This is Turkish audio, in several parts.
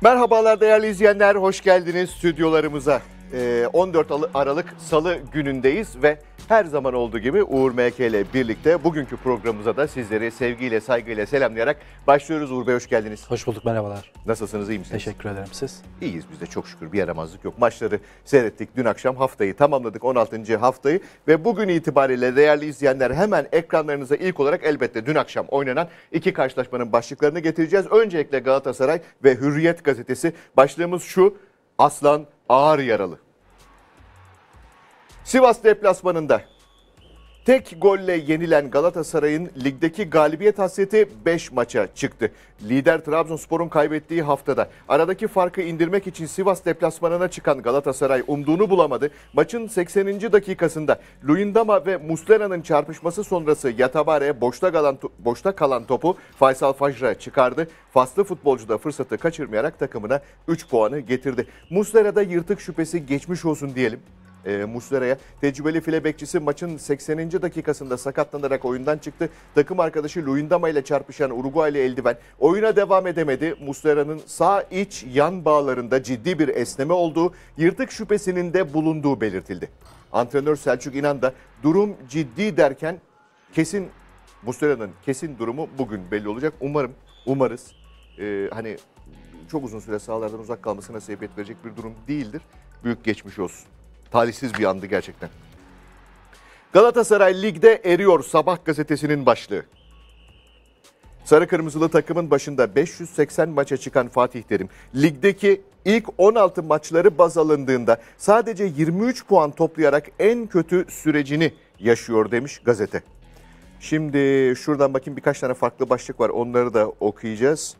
Merhabalar değerli izleyenler, hoş geldiniz stüdyolarımıza. 14 ee, Aralık Salı günündeyiz ve her zaman olduğu gibi Uğur MK ile birlikte bugünkü programımıza da sizleri sevgiyle, saygıyla selamlayarak başlıyoruz. Uğur Bey hoş geldiniz. Hoş bulduk, merhabalar. Nasılsınız, iyi misiniz? Teşekkür ederim, siz? İyiyiz biz de çok şükür, bir yaramazlık yok. Maçları seyrettik dün akşam, haftayı tamamladık 16. haftayı. Ve bugün itibariyle değerli izleyenler hemen ekranlarınıza ilk olarak elbette dün akşam oynanan iki karşılaşmanın başlıklarını getireceğiz. Öncelikle Galatasaray ve Hürriyet gazetesi. Başlığımız şu, Aslan ağır yaralı. Sivas deplasmanında tek golle yenilen Galatasaray'ın ligdeki galibiyet hasreti 5 maça çıktı. Lider Trabzonspor'un kaybettiği haftada aradaki farkı indirmek için Sivas deplasmanına çıkan Galatasaray umduğunu bulamadı. Maçın 80. dakikasında Luyendama ve Muslera'nın çarpışması sonrası Yatabare boşta kalan, boşta kalan topu Faysal Fajra çıkardı. Faslı futbolcu da fırsatı kaçırmayarak takımına 3 puanı getirdi. Muslera'da yırtık şüphesi geçmiş olsun diyelim e, Muslera'ya. Tecrübeli file bekçisi maçın 80. dakikasında sakatlanarak oyundan çıktı. Takım arkadaşı Luyendama ile çarpışan Uruguaylı eldiven oyuna devam edemedi. Muslera'nın sağ iç yan bağlarında ciddi bir esneme olduğu, yırtık şüphesinin de bulunduğu belirtildi. Antrenör Selçuk İnan da durum ciddi derken kesin Muslera'nın kesin durumu bugün belli olacak. Umarım, umarız e, hani çok uzun süre sahalardan uzak kalmasına sebebiyet verecek bir durum değildir. Büyük geçmiş olsun. Talihsiz bir andı gerçekten. Galatasaray ligde eriyor sabah gazetesinin başlığı. Sarı Kırmızılı takımın başında 580 maça çıkan Fatih Terim, ligdeki ilk 16 maçları baz alındığında sadece 23 puan toplayarak en kötü sürecini yaşıyor demiş gazete. Şimdi şuradan bakayım birkaç tane farklı başlık var onları da okuyacağız.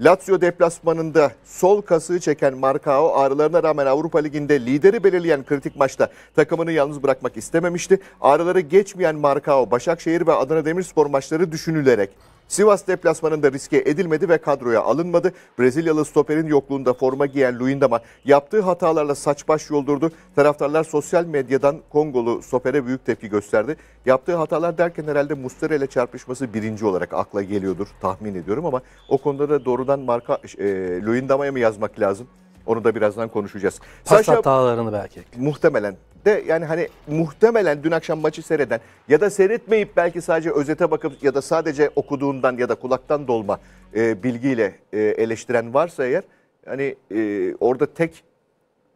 Lazio deplasmanında sol kasığı çeken Marcao ağrılarına rağmen Avrupa Ligi'nde lideri belirleyen kritik maçta takımını yalnız bırakmak istememişti. Ağrıları geçmeyen Marcao Başakşehir ve Adana Demirspor maçları düşünülerek Sivas deplasmanında riske edilmedi ve kadroya alınmadı. Brezilyalı stoperin yokluğunda forma giyen Luindama yaptığı hatalarla saç baş yoldurdu. Taraftarlar sosyal medyadan Kongolu stopere büyük tepki gösterdi. Yaptığı hatalar derken herhalde Mustera ile çarpışması birinci olarak akla geliyordur tahmin ediyorum ama o konuda da doğrudan marka e, Luindama'ya mı yazmak lazım? Onu da birazdan konuşacağız. Pas Sasha, şey hatalarını belki. Muhtemelen de yani hani muhtemelen dün akşam maçı seyreden ya da seyretmeyip belki sadece özete bakıp ya da sadece okuduğundan ya da kulaktan dolma e, bilgiyle e, eleştiren varsa eğer hani e, orada tek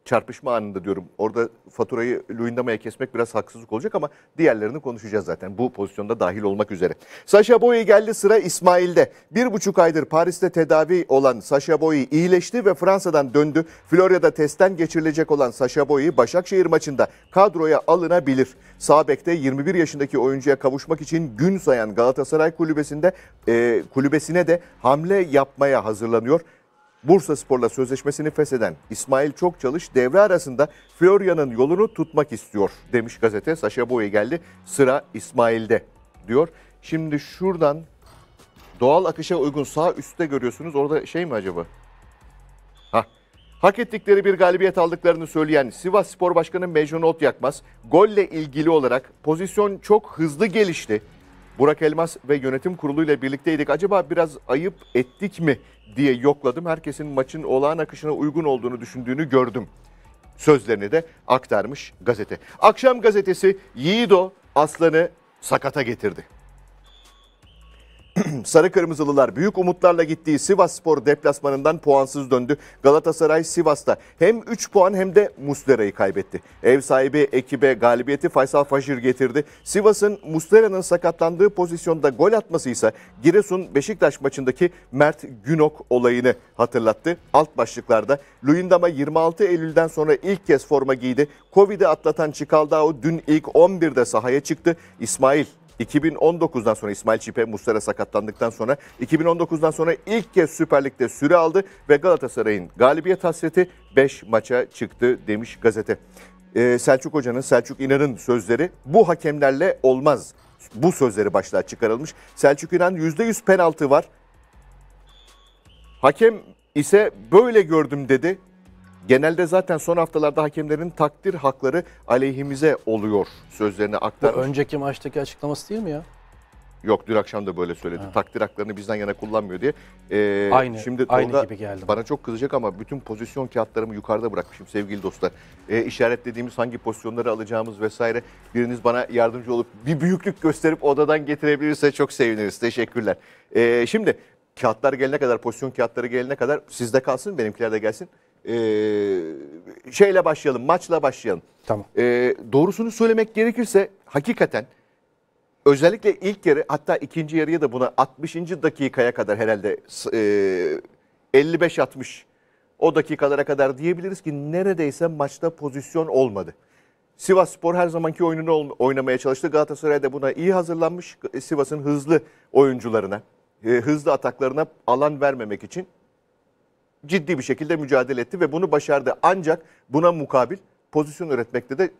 çarpışma anında diyorum. Orada faturayı Luyendama'ya kesmek biraz haksızlık olacak ama diğerlerini konuşacağız zaten. Bu pozisyonda dahil olmak üzere. Sasha Boye geldi sıra İsmail'de. Bir buçuk aydır Paris'te tedavi olan Sasha Boye iyileşti ve Fransa'dan döndü. Florya'da testten geçirilecek olan Sasha Boye Başakşehir maçında kadroya alınabilir. Sabek'te 21 yaşındaki oyuncuya kavuşmak için gün sayan Galatasaray kulübesinde e, kulübesine de hamle yapmaya hazırlanıyor. Bursa Spor'la sözleşmesini fesheden İsmail Çokçalış devre arasında Florya'nın yolunu tutmak istiyor demiş gazete. Saşa Boya geldi sıra İsmail'de diyor. Şimdi şuradan doğal akışa uygun sağ üstte görüyorsunuz orada şey mi acaba? Hah. Hak ettikleri bir galibiyet aldıklarını söyleyen Sivas Spor Başkanı Mecnun Otyakmaz, golle ilgili olarak pozisyon çok hızlı gelişti. Burak Elmas ve yönetim kuruluyla birlikteydik. Acaba biraz ayıp ettik mi diye yokladım. Herkesin maçın olağan akışına uygun olduğunu düşündüğünü gördüm. Sözlerini de aktarmış gazete. Akşam gazetesi Yiğido Aslan'ı sakata getirdi. Sarı Kırmızılılar büyük umutlarla gittiği Sivas Spor deplasmanından puansız döndü. Galatasaray Sivas'ta hem 3 puan hem de Muslera'yı kaybetti. Ev sahibi ekibe galibiyeti Faysal Fajir getirdi. Sivas'ın Muslera'nın sakatlandığı pozisyonda gol atması ise Giresun Beşiktaş maçındaki Mert Günok olayını hatırlattı. Alt başlıklarda Luyendama 26 Eylül'den sonra ilk kez forma giydi. Covid'i atlatan Çikaldao dün ilk 11'de sahaya çıktı. İsmail 2019'dan sonra İsmail Çipe Muslera sakatlandıktan sonra 2019'dan sonra ilk kez Süper Lig'de süre aldı ve Galatasaray'ın galibiyet hasreti 5 maça çıktı demiş gazete. Ee, Selçuk Hoca'nın, Selçuk İnan'ın sözleri bu hakemlerle olmaz. Bu sözleri başlığa çıkarılmış. Selçuk İnan %100 penaltı var. Hakem ise böyle gördüm dedi. Genelde zaten son haftalarda hakemlerin takdir hakları aleyhimize oluyor sözlerini aktarmış. Bu önceki maçtaki açıklaması değil mi ya? Yok dün akşam da böyle söyledi. Ha. Takdir haklarını bizden yana kullanmıyor diye. Ee, aynı şimdi aynı gibi geldi. Bana çok kızacak ama bütün pozisyon kağıtlarımı yukarıda bırakmışım sevgili dostlar. Ee, işaretlediğimiz hangi pozisyonları alacağımız vesaire. Biriniz bana yardımcı olup bir büyüklük gösterip odadan getirebilirse çok seviniriz. Teşekkürler. Ee, şimdi kağıtlar gelene kadar pozisyon kağıtları gelene kadar sizde kalsın benimkiler de gelsin e, şeyle başlayalım, maçla başlayalım. Tamam. E, doğrusunu söylemek gerekirse hakikaten özellikle ilk yarı hatta ikinci yarıya da buna 60. dakikaya kadar herhalde e, 55-60 o dakikalara kadar diyebiliriz ki neredeyse maçta pozisyon olmadı. Sivas Spor her zamanki oyununu oynamaya çalıştı. Galatasaray da buna iyi hazırlanmış. Sivas'ın hızlı oyuncularına, e, hızlı ataklarına alan vermemek için ciddi bir şekilde mücadele etti ve bunu başardı. Ancak buna mukabil pozisyon üretmekte de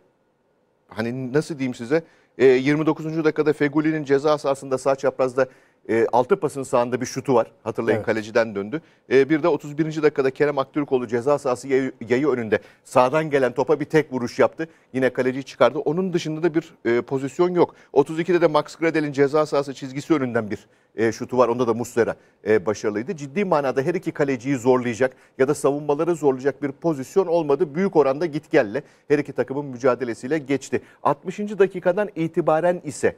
hani nasıl diyeyim size 29. E, dakikada Feguli'nin ceza sahasında sağ çaprazda e, altı pasın sağında bir şutu var. Hatırlayın evet. kaleciden döndü. E, bir de 31. dakikada Kerem Aktürkoğlu ceza sahası yayı, yayı önünde sağdan gelen topa bir tek vuruş yaptı. Yine kaleci çıkardı. Onun dışında da bir e, pozisyon yok. 32'de de Max Gradel'in ceza sahası çizgisi önünden bir e, şutu var. Onda da Muslera e, başarılıydı. Ciddi manada her iki kaleciyi zorlayacak ya da savunmaları zorlayacak bir pozisyon olmadı. Büyük oranda git gelle her iki takımın mücadelesiyle geçti. 60. dakikadan itibaren ise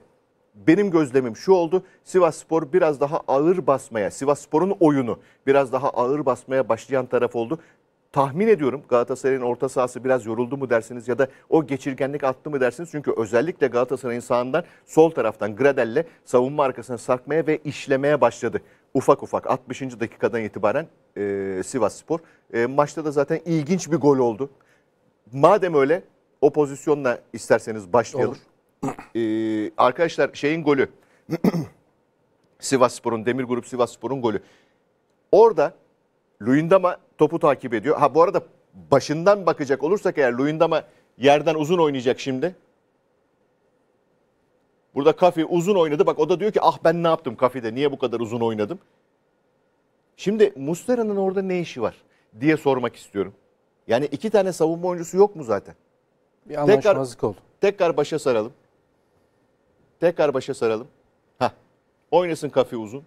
benim gözlemim şu oldu. Sivas Spor biraz daha ağır basmaya, Sivas Spor'un oyunu biraz daha ağır basmaya başlayan taraf oldu. Tahmin ediyorum Galatasaray'ın orta sahası biraz yoruldu mu dersiniz ya da o geçirgenlik attı mı dersiniz. Çünkü özellikle Galatasaray'ın sağından sol taraftan Gradel'le savunma arkasına sarkmaya ve işlemeye başladı. Ufak ufak 60. dakikadan itibaren e, Sivas Spor. E, maçta da zaten ilginç bir gol oldu. Madem öyle o pozisyonla isterseniz başlayalım. Olur e, arkadaşlar şeyin golü. Sivasspor'un Demir Grup Sivasspor'un golü. Orada Luyendama topu takip ediyor. Ha bu arada başından bakacak olursak eğer Luyendama yerden uzun oynayacak şimdi. Burada Kafi uzun oynadı. Bak o da diyor ki ah ben ne yaptım Kafi'de niye bu kadar uzun oynadım? Şimdi Mustera'nın orada ne işi var diye sormak istiyorum. Yani iki tane savunma oyuncusu yok mu zaten? Bir anlaşmazlık tekrar, oldu. Tekrar başa saralım. Tekrar başa saralım. Ha, Oynasın kafi uzun.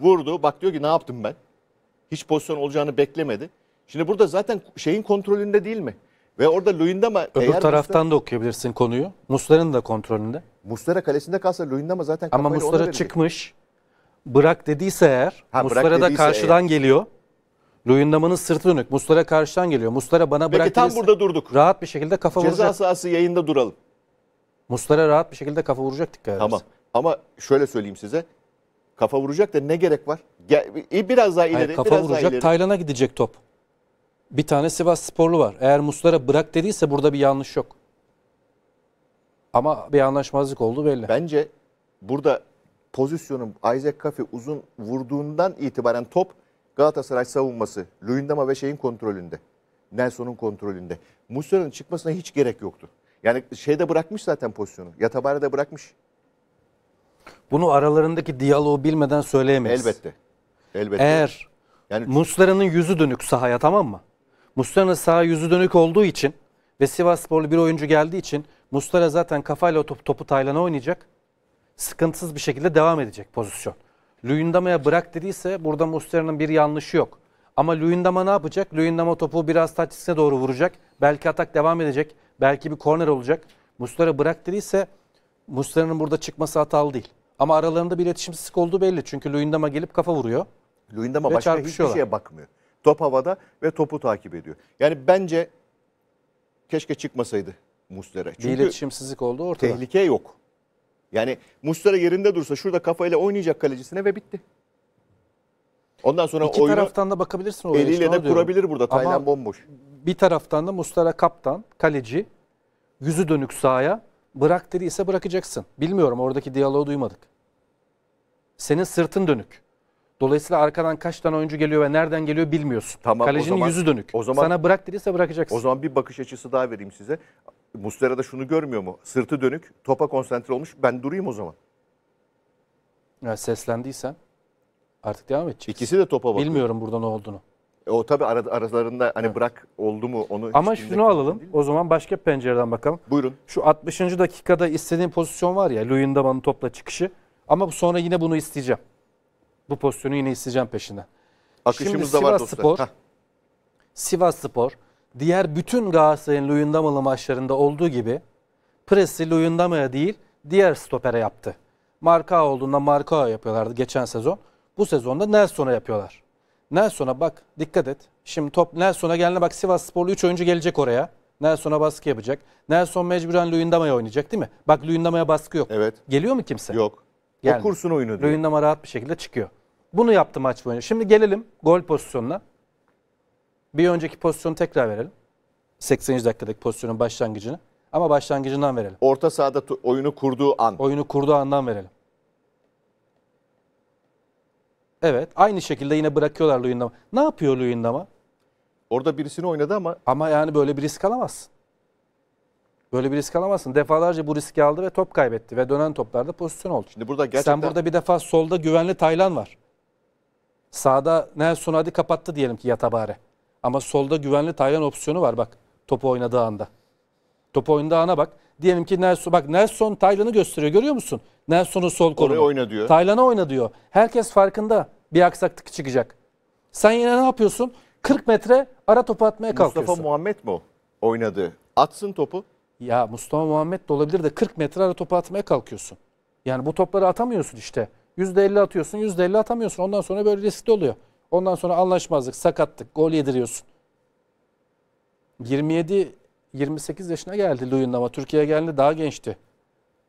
Vurdu. Bak diyor ki ne yaptım ben? Hiç pozisyon olacağını beklemedi. Şimdi burada zaten şeyin kontrolünde değil mi? Ve orada Luyendama... Öbür eğer taraftan Muslera, da okuyabilirsin konuyu. Muslera'nın da kontrolünde. Muslera kalesinde kalsa Luyendama zaten Ama Muslera çıkmış. Bırak dediyse eğer, ha, Muslera da karşıdan eğer. geliyor. Luyendama'nın sırtı dönük. Muslera karşıdan geliyor. Muslera bana Peki, bırak Peki tam burada durduk. Rahat bir şekilde kafa Ceza vuracak. Ceza sahası yayında duralım. Muslera rahat bir şekilde kafa vuracak dikkat edersin. Tamam. Ama şöyle söyleyeyim size. Kafa vuracak da ne gerek var? Gel, biraz daha ileri. Hayır, kafa biraz vuracak daha ileri. Taylan'a gidecek top. Bir tane Sivas sporlu var. Eğer Muslera bırak dediyse burada bir yanlış yok. Ama bir anlaşmazlık oldu belli. Bence burada pozisyonum Isaac Kafe uzun vurduğundan itibaren top Galatasaray savunması Luyendama ve şeyin kontrolünde. Nelson'un kontrolünde. Muslera'nın çıkmasına hiç gerek yoktu. Yani şeyde bırakmış zaten pozisyonu. Yatabare de bırakmış. Bunu aralarındaki diyaloğu bilmeden söyleyemeyiz. Elbette. Elbette. Eğer yani Muslera'nın yüzü dönük sahaya tamam mı? Muslera'nın saha yüzü dönük olduğu için ve Sivas bir oyuncu geldiği için Muslera zaten kafayla topu, topu Taylan'a oynayacak. Sıkıntısız bir şekilde devam edecek pozisyon. Luyendama'ya bırak dediyse burada Muslera'nın bir yanlışı yok. Ama Luyendama ne yapacak? Luyendama topu biraz taçlisine doğru vuracak. Belki atak devam edecek. Belki bir korner olacak. Mustara bıraktırıysa Mustara'nın burada çıkması hatalı değil. Ama aralarında bir iletişim iletişimsizlik olduğu belli. Çünkü Luyendama gelip kafa vuruyor. Luyendama başka hiçbir şeye bakmıyor. Top havada ve topu takip ediyor. Yani bence keşke çıkmasaydı Mustera. Çünkü bir iletişimsizlik oldu ortada. Tehlike yok. Yani Mustara yerinde dursa şurada kafayla oynayacak kalecisine ve bitti. Ondan sonra İki taraftan da bakabilirsin oraya. eliyle işte, de kurabilir burada. Ama- Taylan bomboş. Bir taraftan da Mustara kaptan, kaleci, yüzü dönük sahaya. Bırak dedi ise bırakacaksın. Bilmiyorum oradaki diyaloğu duymadık. Senin sırtın dönük. Dolayısıyla arkadan kaç tane oyuncu geliyor ve nereden geliyor bilmiyorsun. Tamam, o Kalecinin zaman- yüzü dönük. o zaman- Sana bırak dediyse bırakacaksın. O zaman bir bakış açısı daha vereyim size. Mustera da şunu görmüyor mu? Sırtı dönük, topa konsantre olmuş. Ben durayım o zaman. Yani seslendiysen Artık devam edecek. İkisi de topa bakıyor. Bilmiyorum burada ne olduğunu. E, o tabii ara, aralarında hani evet. bırak oldu mu onu. Ama şunu alalım. O zaman başka pencereden bakalım. Buyurun. Şu 60. dakikada istediğim pozisyon var ya Luyendama'nın topla çıkışı. Ama sonra yine bunu isteyeceğim. Bu pozisyonu yine isteyeceğim peşinden. Akışımız Şimdi da Sivas var Spor, Sivas Spor diğer bütün Galatasaray'ın Luyendamalı maçlarında olduğu gibi presi Luyendama'ya değil diğer stopere yaptı. Marka olduğunda Marka yapıyorlardı geçen sezon bu sezonda Nelson'a yapıyorlar. Nelson'a bak dikkat et. Şimdi top Nelson'a gelene bak Sivas Sporlu 3 oyuncu gelecek oraya. Nelson'a baskı yapacak. Nelson mecburen Luyendama'ya oynayacak değil mi? Bak Luyendama'ya baskı yok. Evet. Geliyor mu kimse? Yok. Gelmiyor. O kursun oyunu diyor. Luyendama rahat bir şekilde çıkıyor. Bunu yaptı maç boyunca. Şimdi gelelim gol pozisyonuna. Bir önceki pozisyonu tekrar verelim. 80. dakikadaki pozisyonun başlangıcını. Ama başlangıcından verelim. Orta sahada oyunu kurduğu an. Oyunu kurduğu andan verelim. Evet. Aynı şekilde yine bırakıyorlar Luyendam'a. Ne yapıyor Luyendam'a? Orada birisini oynadı ama. Ama yani böyle bir risk alamazsın. Böyle bir risk alamazsın. Defalarca bu riski aldı ve top kaybetti. Ve dönen toplarda pozisyon oldu. Şimdi burada gerçekten... Sen burada bir defa solda güvenli Taylan var. Sağda Nelson hadi kapattı diyelim ki Yatabare. Ama solda güvenli Taylan opsiyonu var bak topu oynadığı anda. Top oyundağına bak. Diyelim ki Nelson, bak Nelson Taylan'ı gösteriyor görüyor musun? Nelson'u sol korumu. oyna diyor. Taylan'a oyna diyor. Herkes farkında bir aksaklık çıkacak. Sen yine ne yapıyorsun? 40 metre ara topu atmaya Mustafa kalkıyorsun. Mustafa Muhammed mi o oynadı? Atsın topu. Ya Mustafa Muhammed de olabilir de 40 metre ara topu atmaya kalkıyorsun. Yani bu topları atamıyorsun işte. %50 atıyorsun, %50 atamıyorsun. Ondan sonra böyle riskli oluyor. Ondan sonra anlaşmazlık, sakatlık, gol yediriyorsun. 27 28 yaşına geldi Luyun ama Türkiye'ye geldi daha gençti.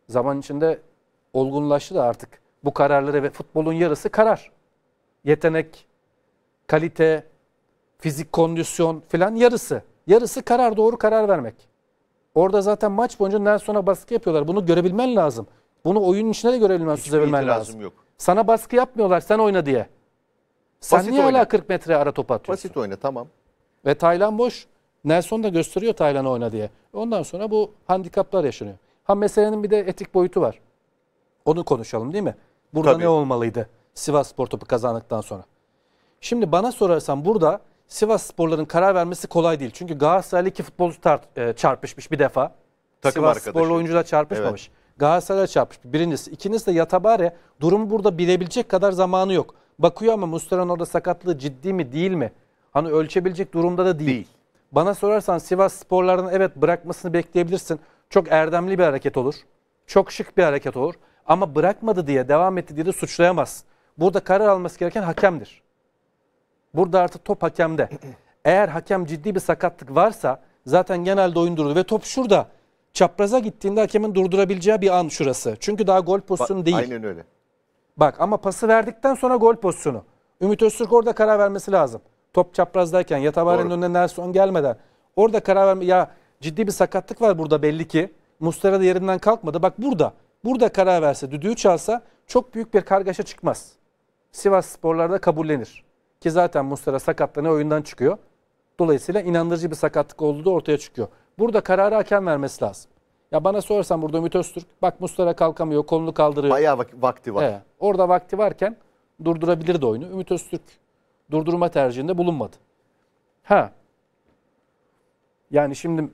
Zaman içinde olgunlaştı da artık bu kararları ve futbolun yarısı karar. Yetenek, kalite, fizik kondisyon filan yarısı. Yarısı karar doğru karar vermek. Orada zaten maç boyunca Nelson'a baskı yapıyorlar. Bunu görebilmen lazım. Bunu oyunun içine de görebilmen, süzebilmen lazım. Yok. Sana baskı yapmıyorlar sen oyna diye. Sen Basit niye oyna. hala 40 metre ara topu atıyorsun? Basit oyna tamam. Ve Taylan boş. Nelson da gösteriyor Taylan oyna diye. Ondan sonra bu handikaplar yaşanıyor. Ha meselenin bir de etik boyutu var. Onu konuşalım değil mi? Burada Tabii. ne olmalıydı Sivas Spor topu kazandıktan sonra? Şimdi bana sorarsan burada Sivas Sporların karar vermesi kolay değil. Çünkü Galatasaray'la iki futbolcu e, çarpışmış bir defa. Takım Sivas arkadaşı. Sporlu da çarpışmamış. Evet. Galatasaray'la çarpışmış. Birincisi. İkincisi de Yatabare durumu burada bilebilecek kadar zamanı yok. Bakıyor ama Mustafa'nın orada sakatlığı ciddi mi değil mi? Hani ölçebilecek durumda da değil. değil. Bana sorarsan Sivas sporlarının evet bırakmasını bekleyebilirsin. Çok erdemli bir hareket olur. Çok şık bir hareket olur. Ama bırakmadı diye, devam etti diye de suçlayamaz. Burada karar alması gereken hakemdir. Burada artık top hakemde. Eğer hakem ciddi bir sakatlık varsa zaten genelde oyun durdu ve top şurada. Çapraza gittiğinde hakemin durdurabileceği bir an şurası. Çünkü daha gol pozisyonu değil. Aynen öyle. Bak ama pası verdikten sonra gol pozisyonu. Ümit Öztürk orada karar vermesi lazım top çaprazdayken Yatabare'nin önüne Nelson gelmeden orada karar verme ya ciddi bir sakatlık var burada belli ki. Mustera da yerinden kalkmadı. Bak burada burada karar verse düdüğü çalsa çok büyük bir kargaşa çıkmaz. Sivas sporlarda kabullenir. Ki zaten Mustera sakatlanıyor oyundan çıkıyor. Dolayısıyla inandırıcı bir sakatlık olduğu da ortaya çıkıyor. Burada kararı hakem vermesi lazım. Ya bana sorarsan burada Ümit Öztürk bak Mustara kalkamıyor kolunu kaldırıyor. Bayağı vak- vakti var. Evet, orada vakti varken durdurabilirdi oyunu. Ümit Öztürk durdurma tercihinde bulunmadı. Ha. Yani şimdi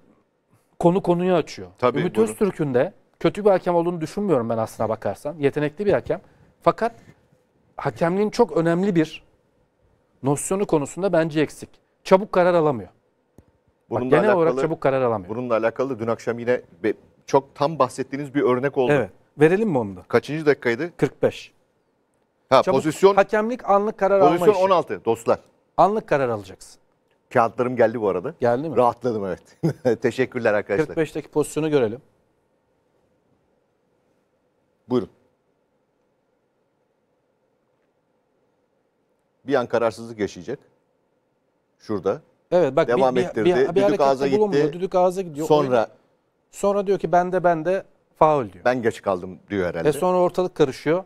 konu konuyu açıyor. Tabii, Ümit buyurun. Öztürk'ün de kötü bir hakem olduğunu düşünmüyorum ben aslına bakarsan. Yetenekli bir hakem. Fakat hakemliğin çok önemli bir nosyonu konusunda bence eksik. Çabuk karar alamıyor. Bununla Bak, genel alakalı, olarak çabuk karar alamıyor. Bununla alakalı dün akşam yine çok tam bahsettiğiniz bir örnek oldu. Evet. Verelim mi onu da? Kaçıncı dakikaydı? 45. Ha, Çabuk, pozisyon hakemlik anlık karar alma Pozisyon işi. 16 dostlar. Anlık karar alacaksın. Kağıtlarım geldi bu arada. Geldi mi? Rahatladım evet. Teşekkürler arkadaşlar. 45'teki pozisyonu görelim. Buyurun. Bir an kararsızlık yaşayacak. Şurada. Evet bak Devam bir, ettirdi. Bir, bir, bir düdük ağza gitti. Düdük ağza gidiyor. Sonra Oyun. sonra diyor ki bende bende faul diyor. Ben geç kaldım diyor herhalde. E sonra ortalık karışıyor.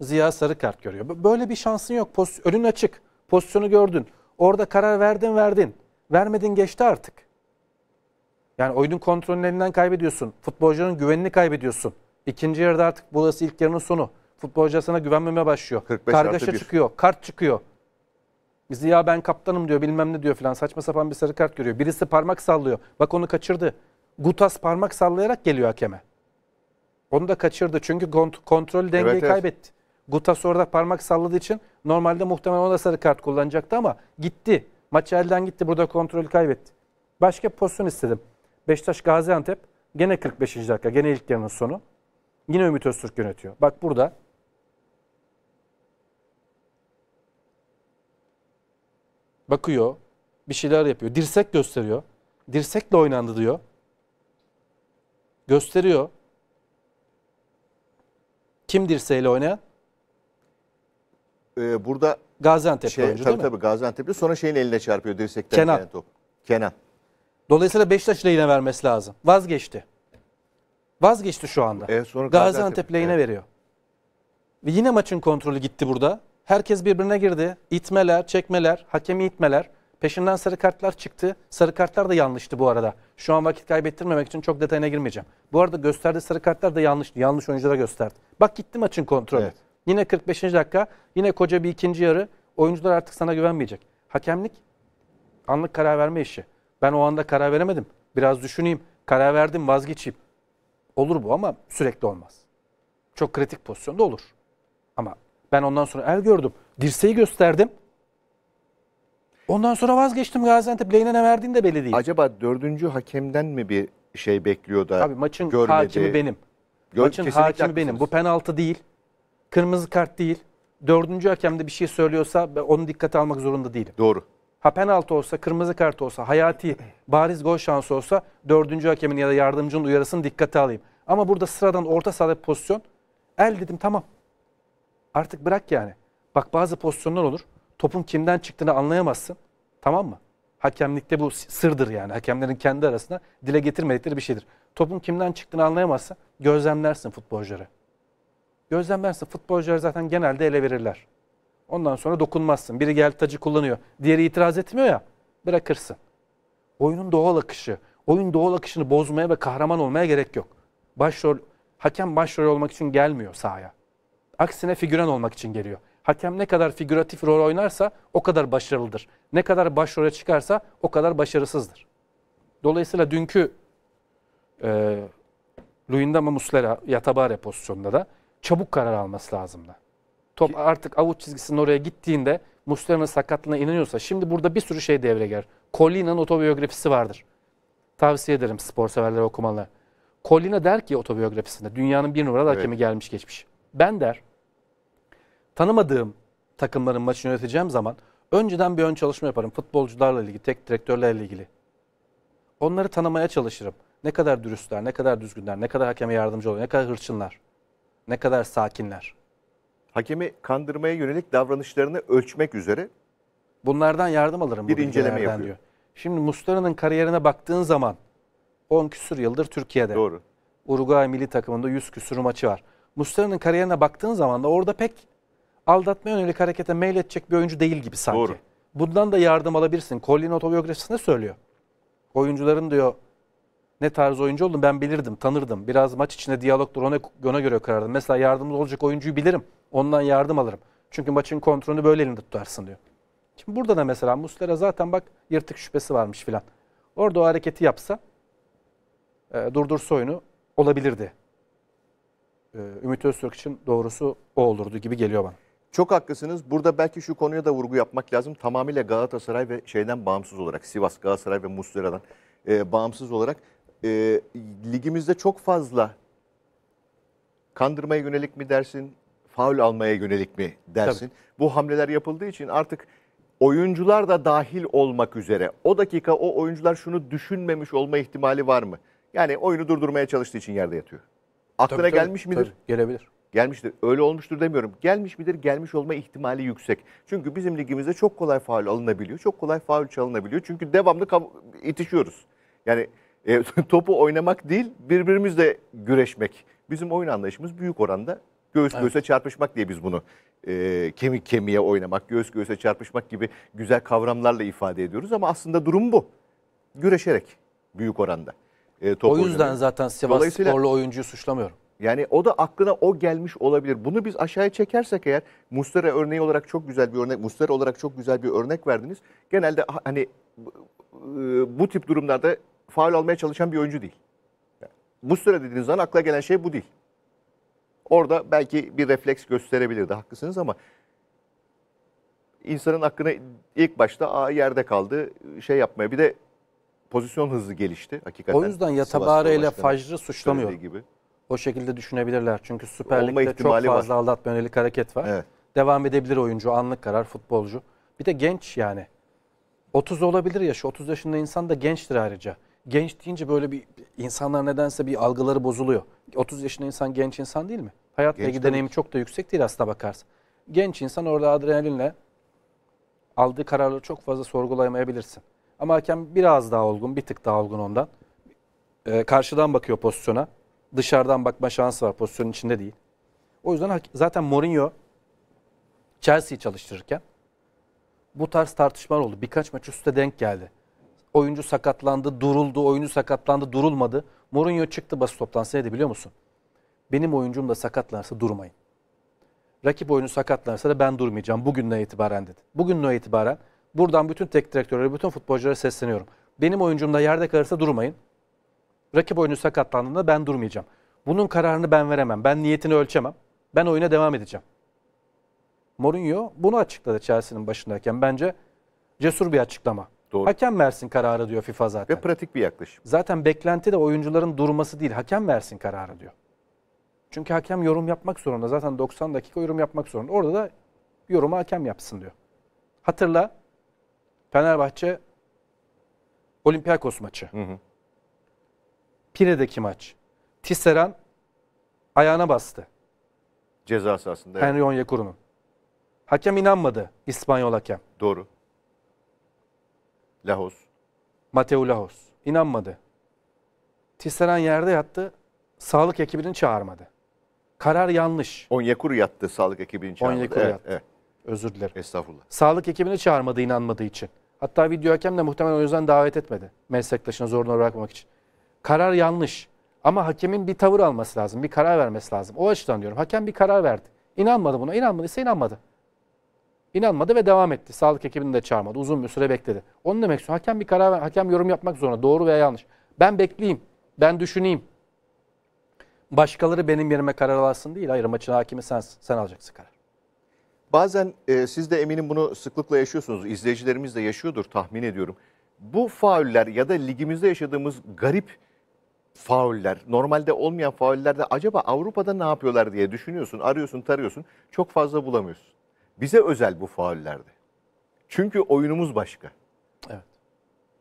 Ziya sarı kart görüyor. Böyle bir şansın yok. Poz, önün açık. Pozisyonu gördün. Orada karar verdin verdin. Vermedin geçti artık. Yani oyunun kontrolünü elinden kaybediyorsun. Futbolcunun güvenini kaybediyorsun. İkinci yarıda artık burası ilk yarının sonu. Futbolcu sana güvenmemeye başlıyor. 45 Kargaşa çıkıyor. Kart çıkıyor. Ziya ben kaptanım diyor bilmem ne diyor filan. Saçma sapan bir sarı kart görüyor. Birisi parmak sallıyor. Bak onu kaçırdı. Gutas parmak sallayarak geliyor hakeme. Onu da kaçırdı çünkü kont kontrol dengeyi evet, evet. kaybetti. Gutas orada parmak salladığı için normalde muhtemelen ona da sarı kart kullanacaktı ama gitti. Maçı elden gitti. Burada kontrolü kaybetti. Başka pozisyon istedim. Beşiktaş Gaziantep gene 45. dakika. Gene ilk yarının sonu. Yine Ümit Öztürk yönetiyor. Bak burada bakıyor. Bir şeyler yapıyor. Dirsek gösteriyor. Dirsekle oynandı diyor. Gösteriyor. Kim dirseğiyle oynayan? e, burada Gaziantep şey, oyuncu tabii, değil tabii, mi? Tabii Gaziantep'li sonra şeyin eline çarpıyor dirsekten Kenan. Yani top. Kenan. Dolayısıyla Beşiktaş lehine vermesi lazım. Vazgeçti. Vazgeçti şu anda. Evet, sonra Gaziantep, Gaziantep lehine evet. veriyor. Ve yine maçın kontrolü gitti burada. Herkes birbirine girdi. İtmeler, çekmeler, hakemi itmeler. Peşinden sarı kartlar çıktı. Sarı kartlar da yanlıştı bu arada. Şu an vakit kaybettirmemek için çok detayına girmeyeceğim. Bu arada gösterdi sarı kartlar da yanlıştı. Yanlış oyunculara gösterdi. Bak gitti maçın kontrolü. Evet. Yine 45. dakika yine koca bir ikinci yarı oyuncular artık sana güvenmeyecek. Hakemlik anlık karar verme işi. Ben o anda karar veremedim. Biraz düşüneyim. Karar verdim vazgeçeyim. Olur bu ama sürekli olmaz. Çok kritik pozisyonda olur. Ama ben ondan sonra el gördüm. Dirseği gösterdim. Ondan sonra vazgeçtim Gaziantep lehine ne verdiğini de belli değil. Acaba dördüncü hakemden mi bir şey bekliyor da Tabii maçın görmedi. hakimi benim. Gör, maçın hakimi haklısınız. benim. Bu penaltı değil kırmızı kart değil. Dördüncü hakemde bir şey söylüyorsa onu dikkate almak zorunda değilim. Doğru. Ha penaltı olsa, kırmızı kart olsa, hayati bariz gol şansı olsa dördüncü hakemin ya da yardımcının uyarısını dikkate alayım. Ama burada sıradan orta sahada pozisyon. El dedim tamam. Artık bırak yani. Bak bazı pozisyonlar olur. Topun kimden çıktığını anlayamazsın. Tamam mı? Hakemlikte bu sırdır yani. Hakemlerin kendi arasında dile getirmedikleri bir şeydir. Topun kimden çıktığını anlayamazsa gözlemlersin futbolcuları gözlemlerse futbolcular zaten genelde ele verirler. Ondan sonra dokunmazsın. Biri gel tacı kullanıyor. Diğeri itiraz etmiyor ya bırakırsın. Oyunun doğal akışı. Oyun doğal akışını bozmaya ve kahraman olmaya gerek yok. Başrol, hakem başrol olmak için gelmiyor sahaya. Aksine figüran olmak için geliyor. Hakem ne kadar figüratif rol oynarsa o kadar başarılıdır. Ne kadar başrole çıkarsa o kadar başarısızdır. Dolayısıyla dünkü e, Luyendama Muslera Yatabare pozisyonunda da çabuk karar alması lazımdı. Top Ki, artık avuç çizgisinin oraya gittiğinde Muslera'nın sakatlığına inanıyorsa şimdi burada bir sürü şey devreye girer. Collina'nın otobiyografisi vardır. Tavsiye ederim spor severlere okumalı. Collina der ki otobiyografisinde dünyanın bir numaralı evet. gelmiş geçmiş. Ben der tanımadığım takımların maçını yöneteceğim zaman önceden bir ön çalışma yaparım. Futbolcularla ilgili, tek direktörlerle ilgili. Onları tanımaya çalışırım. Ne kadar dürüstler, ne kadar düzgünler, ne kadar hakeme yardımcı oluyor, ne kadar hırçınlar. Ne kadar sakinler. Hakemi kandırmaya yönelik davranışlarını ölçmek üzere bunlardan yardım alırım. Bir inceleme yapıyor. Diyor. Şimdi Mustara'nın kariyerine baktığın zaman 10 küsur yıldır Türkiye'de. Doğru. Uruguay milli takımında 100 küsur maçı var. Mustara'nın kariyerine baktığın zaman da orada pek aldatma yönelik harekete meyledecek bir oyuncu değil gibi sanki. Doğru. Bundan da yardım alabilirsin. Collin otobiyografisinde söylüyor. Oyuncuların diyor ne tarz oyuncu olduğunu ben bilirdim, tanırdım. Biraz maç içinde diyalogdur ona, ona göre karardım. Mesela yardımcı olacak oyuncuyu bilirim. Ondan yardım alırım. Çünkü maçın kontrolünü böyle elinde tutarsın diyor. Şimdi burada da mesela Muslera zaten bak yırtık şüphesi varmış filan. Orada o hareketi yapsa e, durdursa oyunu olabilirdi. E, Ümit Öztürk için doğrusu o olurdu gibi geliyor bana. Çok haklısınız. Burada belki şu konuya da vurgu yapmak lazım. Tamamıyla Galatasaray ve şeyden bağımsız olarak Sivas, Galatasaray ve Muslera'dan e, bağımsız olarak e, ligimizde çok fazla kandırmaya yönelik mi dersin, faul almaya yönelik mi dersin? Tabii. Bu hamleler yapıldığı için artık oyuncular da dahil olmak üzere o dakika o oyuncular şunu düşünmemiş olma ihtimali var mı? Yani oyunu durdurmaya çalıştığı için yerde yatıyor. Aklına tabii, tabii, gelmiş midir? Tabii, gelebilir. Gelmiştir. Öyle olmuştur demiyorum. Gelmiş midir? Gelmiş olma ihtimali yüksek. Çünkü bizim ligimizde çok kolay faul alınabiliyor. Çok kolay faul çalınabiliyor. Çünkü devamlı itişiyoruz. Yani e, topu oynamak değil birbirimizle güreşmek. Bizim oyun anlayışımız büyük oranda göğüs evet. göğüse çarpışmak diye biz bunu e, kemik kemiğe oynamak, göğüs göğüse çarpışmak gibi güzel kavramlarla ifade ediyoruz ama aslında durum bu. Güreşerek büyük oranda. E, top o yüzden oynamak. zaten Sivas sporlu oyuncuyu suçlamıyorum. Yani o da aklına o gelmiş olabilir. Bunu biz aşağıya çekersek eğer Mustera örneği olarak çok güzel bir örnek, Mustera olarak çok güzel bir örnek verdiniz. Genelde hani e, bu tip durumlarda faal almaya çalışan bir oyuncu değil. Bu süre dediğiniz zaman akla gelen şey bu değil. Orada belki bir refleks gösterebilirdi haklısınız ama insanın aklına ilk başta a yerde kaldı şey yapmaya. Bir de pozisyon hızlı gelişti hakikaten. O yüzden Yatabare ile Fajr'ı suçlamıyor. Gibi. O şekilde düşünebilirler. Çünkü Süper Lig'de çok fazla var. aldatma yönelik hareket var. Evet. Devam edebilir oyuncu, anlık karar, futbolcu. Bir de genç yani. 30 olabilir yaşı. 30 yaşında insan da gençtir ayrıca genç deyince böyle bir insanlar nedense bir algıları bozuluyor. 30 yaşında insan genç insan değil mi? Hayatla ilgili deneyimi çok da yüksek değil aslına bakarsın. Genç insan orada adrenalinle aldığı kararları çok fazla sorgulayamayabilirsin. Ama hakem biraz daha olgun, bir tık daha olgun ondan. Ee, karşıdan bakıyor pozisyona. Dışarıdan bakma şansı var pozisyonun içinde değil. O yüzden zaten Mourinho Chelsea'yi çalıştırırken bu tarz tartışmalar oldu. Birkaç maç üstte denk geldi oyuncu sakatlandı, duruldu, oyuncu sakatlandı, durulmadı. Mourinho çıktı basın toplantısına dedi biliyor musun? Benim oyuncum da sakatlanırsa durmayın. Rakip oyunu sakatlanırsa da ben durmayacağım bugünden itibaren dedi. Bugünden itibaren buradan bütün tek direktörlere, bütün futbolculara sesleniyorum. Benim oyuncum da yerde kalırsa durmayın. Rakip oyunu sakatlandığında ben durmayacağım. Bunun kararını ben veremem. Ben niyetini ölçemem. Ben oyuna devam edeceğim. Mourinho bunu açıkladı Chelsea'nin başındayken. Bence cesur bir açıklama. Doğru. Hakem versin kararı diyor FIFA zaten. Ve pratik bir yaklaşım. Zaten beklenti de oyuncuların durması değil. Hakem versin kararı diyor. Çünkü hakem yorum yapmak zorunda. Zaten 90 dakika yorum yapmak zorunda. Orada da yorumu hakem yapsın diyor. Hatırla Fenerbahçe Olympiakos maçı. Hı hı. Pire'deki maç. Tisseran ayağına bastı. Ceza sahasında. Henry Onyekuru'nun. Hakem inanmadı İspanyol hakem. Doğru. Lahos. Mateo Lahos. İnanmadı. Tisseran yerde yattı. Sağlık ekibini çağırmadı. Karar yanlış. Onyekuru yattı sağlık ekibini çağırmadı. Onyekuru evet, yattı. Evet. Özür dilerim. Estağfurullah. Sağlık ekibini çağırmadı inanmadığı için. Hatta video hakem de muhtemelen o yüzden davet etmedi. Meslektaşını zoruna bırakmak için. Karar yanlış. Ama hakemin bir tavır alması lazım. Bir karar vermesi lazım. O açıdan diyorum. Hakem bir karar verdi. İnanmadı buna. İnanmadıysa inanmadı. İnanmadı ve devam etti. Sağlık ekibini de çağırmadı. Uzun bir süre bekledi. Onu demek istiyorum. Hakem bir karar ver. Hakem yorum yapmak zorunda. Doğru veya yanlış. Ben bekleyeyim. Ben düşüneyim. Başkaları benim yerime karar alsın değil. Hayır maçın hakimi sen, sen alacaksın karar. Bazen e, siz de eminim bunu sıklıkla yaşıyorsunuz. İzleyicilerimiz de yaşıyordur tahmin ediyorum. Bu fauller ya da ligimizde yaşadığımız garip fauller, normalde olmayan faullerde acaba Avrupa'da ne yapıyorlar diye düşünüyorsun, arıyorsun, tarıyorsun. Çok fazla bulamıyorsun. Bize özel bu faullerde. Çünkü oyunumuz başka. Evet.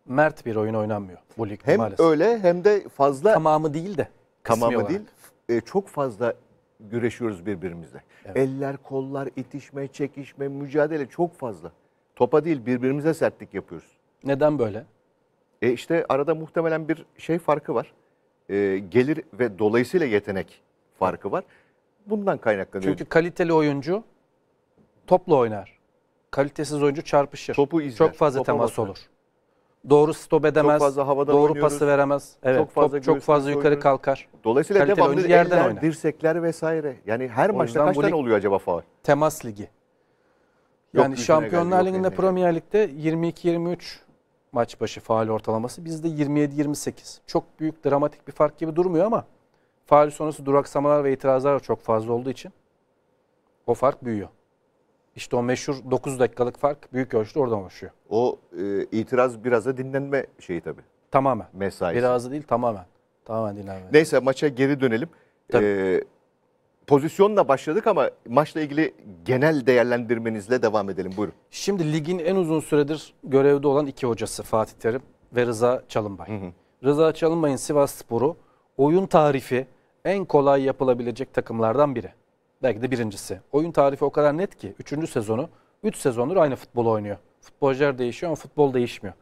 Mert bir oyun oynanmıyor bu ligde hem maalesef. Hem öyle hem de fazla... Tamamı değil de. Tamamı değil. E, çok fazla güreşiyoruz birbirimizle. Evet. Eller, kollar, itişme, çekişme, mücadele çok fazla. Topa değil birbirimize sertlik yapıyoruz. Neden böyle? E işte arada muhtemelen bir şey farkı var. E, gelir ve dolayısıyla yetenek farkı var. Bundan kaynaklanıyor. Çünkü kaliteli oyuncu topla oynar. Kalitesiz oyuncu çarpışır. Topu izler. Çok fazla Topa temas bakar. olur. Doğru stop edemez. Çok fazla havadan doğru pası veremez. Evet. Çok fazla, top, çok fazla yukarı oynuyoruz. kalkar. Dolayısıyla Kaliteli devamlı oyuncu yerden eller, oynar. dirsekler vesaire. Yani her o maçta kaç tane oluyor acaba faul? Temas ligi. Yani yok Şampiyonlar geldi, Ligi'nde Premier Lig'de 22-23 maç başı faal ortalaması. Bizde 27-28. Çok büyük dramatik bir fark gibi durmuyor ama faal sonrası duraksamalar ve itirazlar çok fazla olduğu için o fark büyüyor. İşte o meşhur 9 dakikalık fark büyük ölçüde oradan oluşuyor. O e, itiraz biraz da dinlenme şeyi tabii. Tamamen. Mesaisi. Biraz da değil tamamen. Tamamen dinlenme. Neyse maça geri dönelim. Tabii. Ee, pozisyonla başladık ama maçla ilgili genel değerlendirmenizle devam edelim. Buyurun. Şimdi ligin en uzun süredir görevde olan iki hocası Fatih Terim ve Rıza Çalınbay. Hı hı. Rıza Çalınbay'ın Sivas Sporu oyun tarifi en kolay yapılabilecek takımlardan biri. Belki de birincisi. Oyun tarifi o kadar net ki 3. sezonu 3 sezondur aynı futbol oynuyor. Futbolcular değişiyor ama futbol değişmiyor.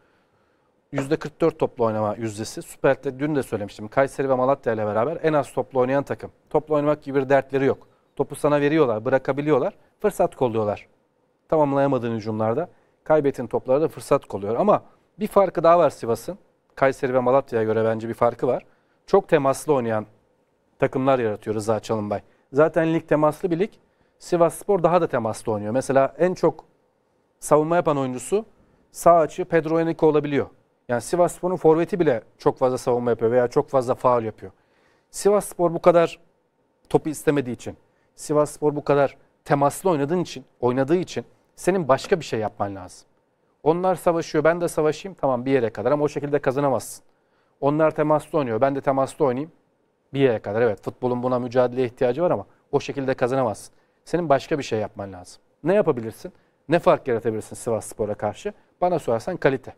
%44 toplu oynama yüzdesi. Süper Lig'de dün de söylemiştim. Kayseri ve Malatya ile beraber en az toplu oynayan takım. Toplu oynamak gibi bir dertleri yok. Topu sana veriyorlar, bırakabiliyorlar. Fırsat kolluyorlar. Tamamlayamadığın hücumlarda kaybettiğin topları da fırsat kolluyor. Ama bir farkı daha var Sivas'ın. Kayseri ve Malatya'ya göre bence bir farkı var. Çok temaslı oynayan takımlar yaratıyor Rıza Çalınbay. Zaten lig temaslı bir lig. Sivas Spor daha da temaslı oynuyor. Mesela en çok savunma yapan oyuncusu sağ açı Pedro Henrique olabiliyor. Yani Sivas Spor'un forveti bile çok fazla savunma yapıyor veya çok fazla faal yapıyor. Sivas Spor bu kadar topu istemediği için, Sivas Spor bu kadar temaslı oynadığın için, oynadığı için senin başka bir şey yapman lazım. Onlar savaşıyor, ben de savaşayım. Tamam bir yere kadar ama o şekilde kazanamazsın. Onlar temaslı oynuyor, ben de temaslı oynayayım. Bir yere kadar evet futbolun buna mücadele ihtiyacı var ama o şekilde kazanamazsın. Senin başka bir şey yapman lazım. Ne yapabilirsin? Ne fark yaratabilirsin Sivas Spor'a karşı? Bana sorarsan kalite.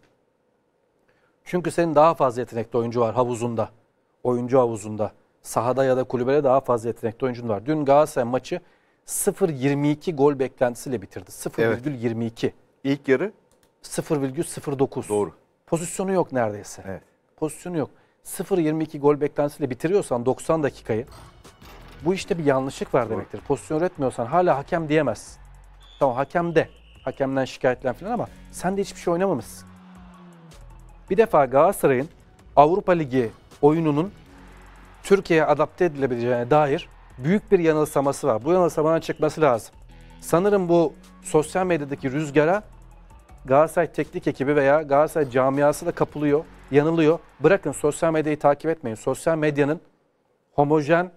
Çünkü senin daha fazla yetenekli oyuncu var havuzunda. Oyuncu havuzunda. Sahada ya da kulübede daha fazla yetenekli oyuncun var. Dün Galatasaray maçı 0.22 gol beklentisiyle bitirdi. 0.22. Evet. İlk yarı 0,09. Doğru. Pozisyonu yok neredeyse. Evet. Pozisyonu yok. 0-22 gol beklentisiyle bitiriyorsan 90 dakikayı bu işte bir yanlışlık var demektir. Pozisyon üretmiyorsan hala hakem diyemezsin. Tamam hakem de. Hakemden şikayetlen falan ama sen de hiçbir şey oynamamışsın. Bir defa Galatasaray'ın Avrupa Ligi oyununun Türkiye'ye adapte edilebileceğine dair büyük bir yanılsaması var. Bu yanılsamanın çıkması lazım. Sanırım bu sosyal medyadaki rüzgara Galatasaray teknik ekibi veya Galatasaray camiası da kapılıyor yanılıyor. Bırakın sosyal medyayı takip etmeyin. Sosyal medyanın homojen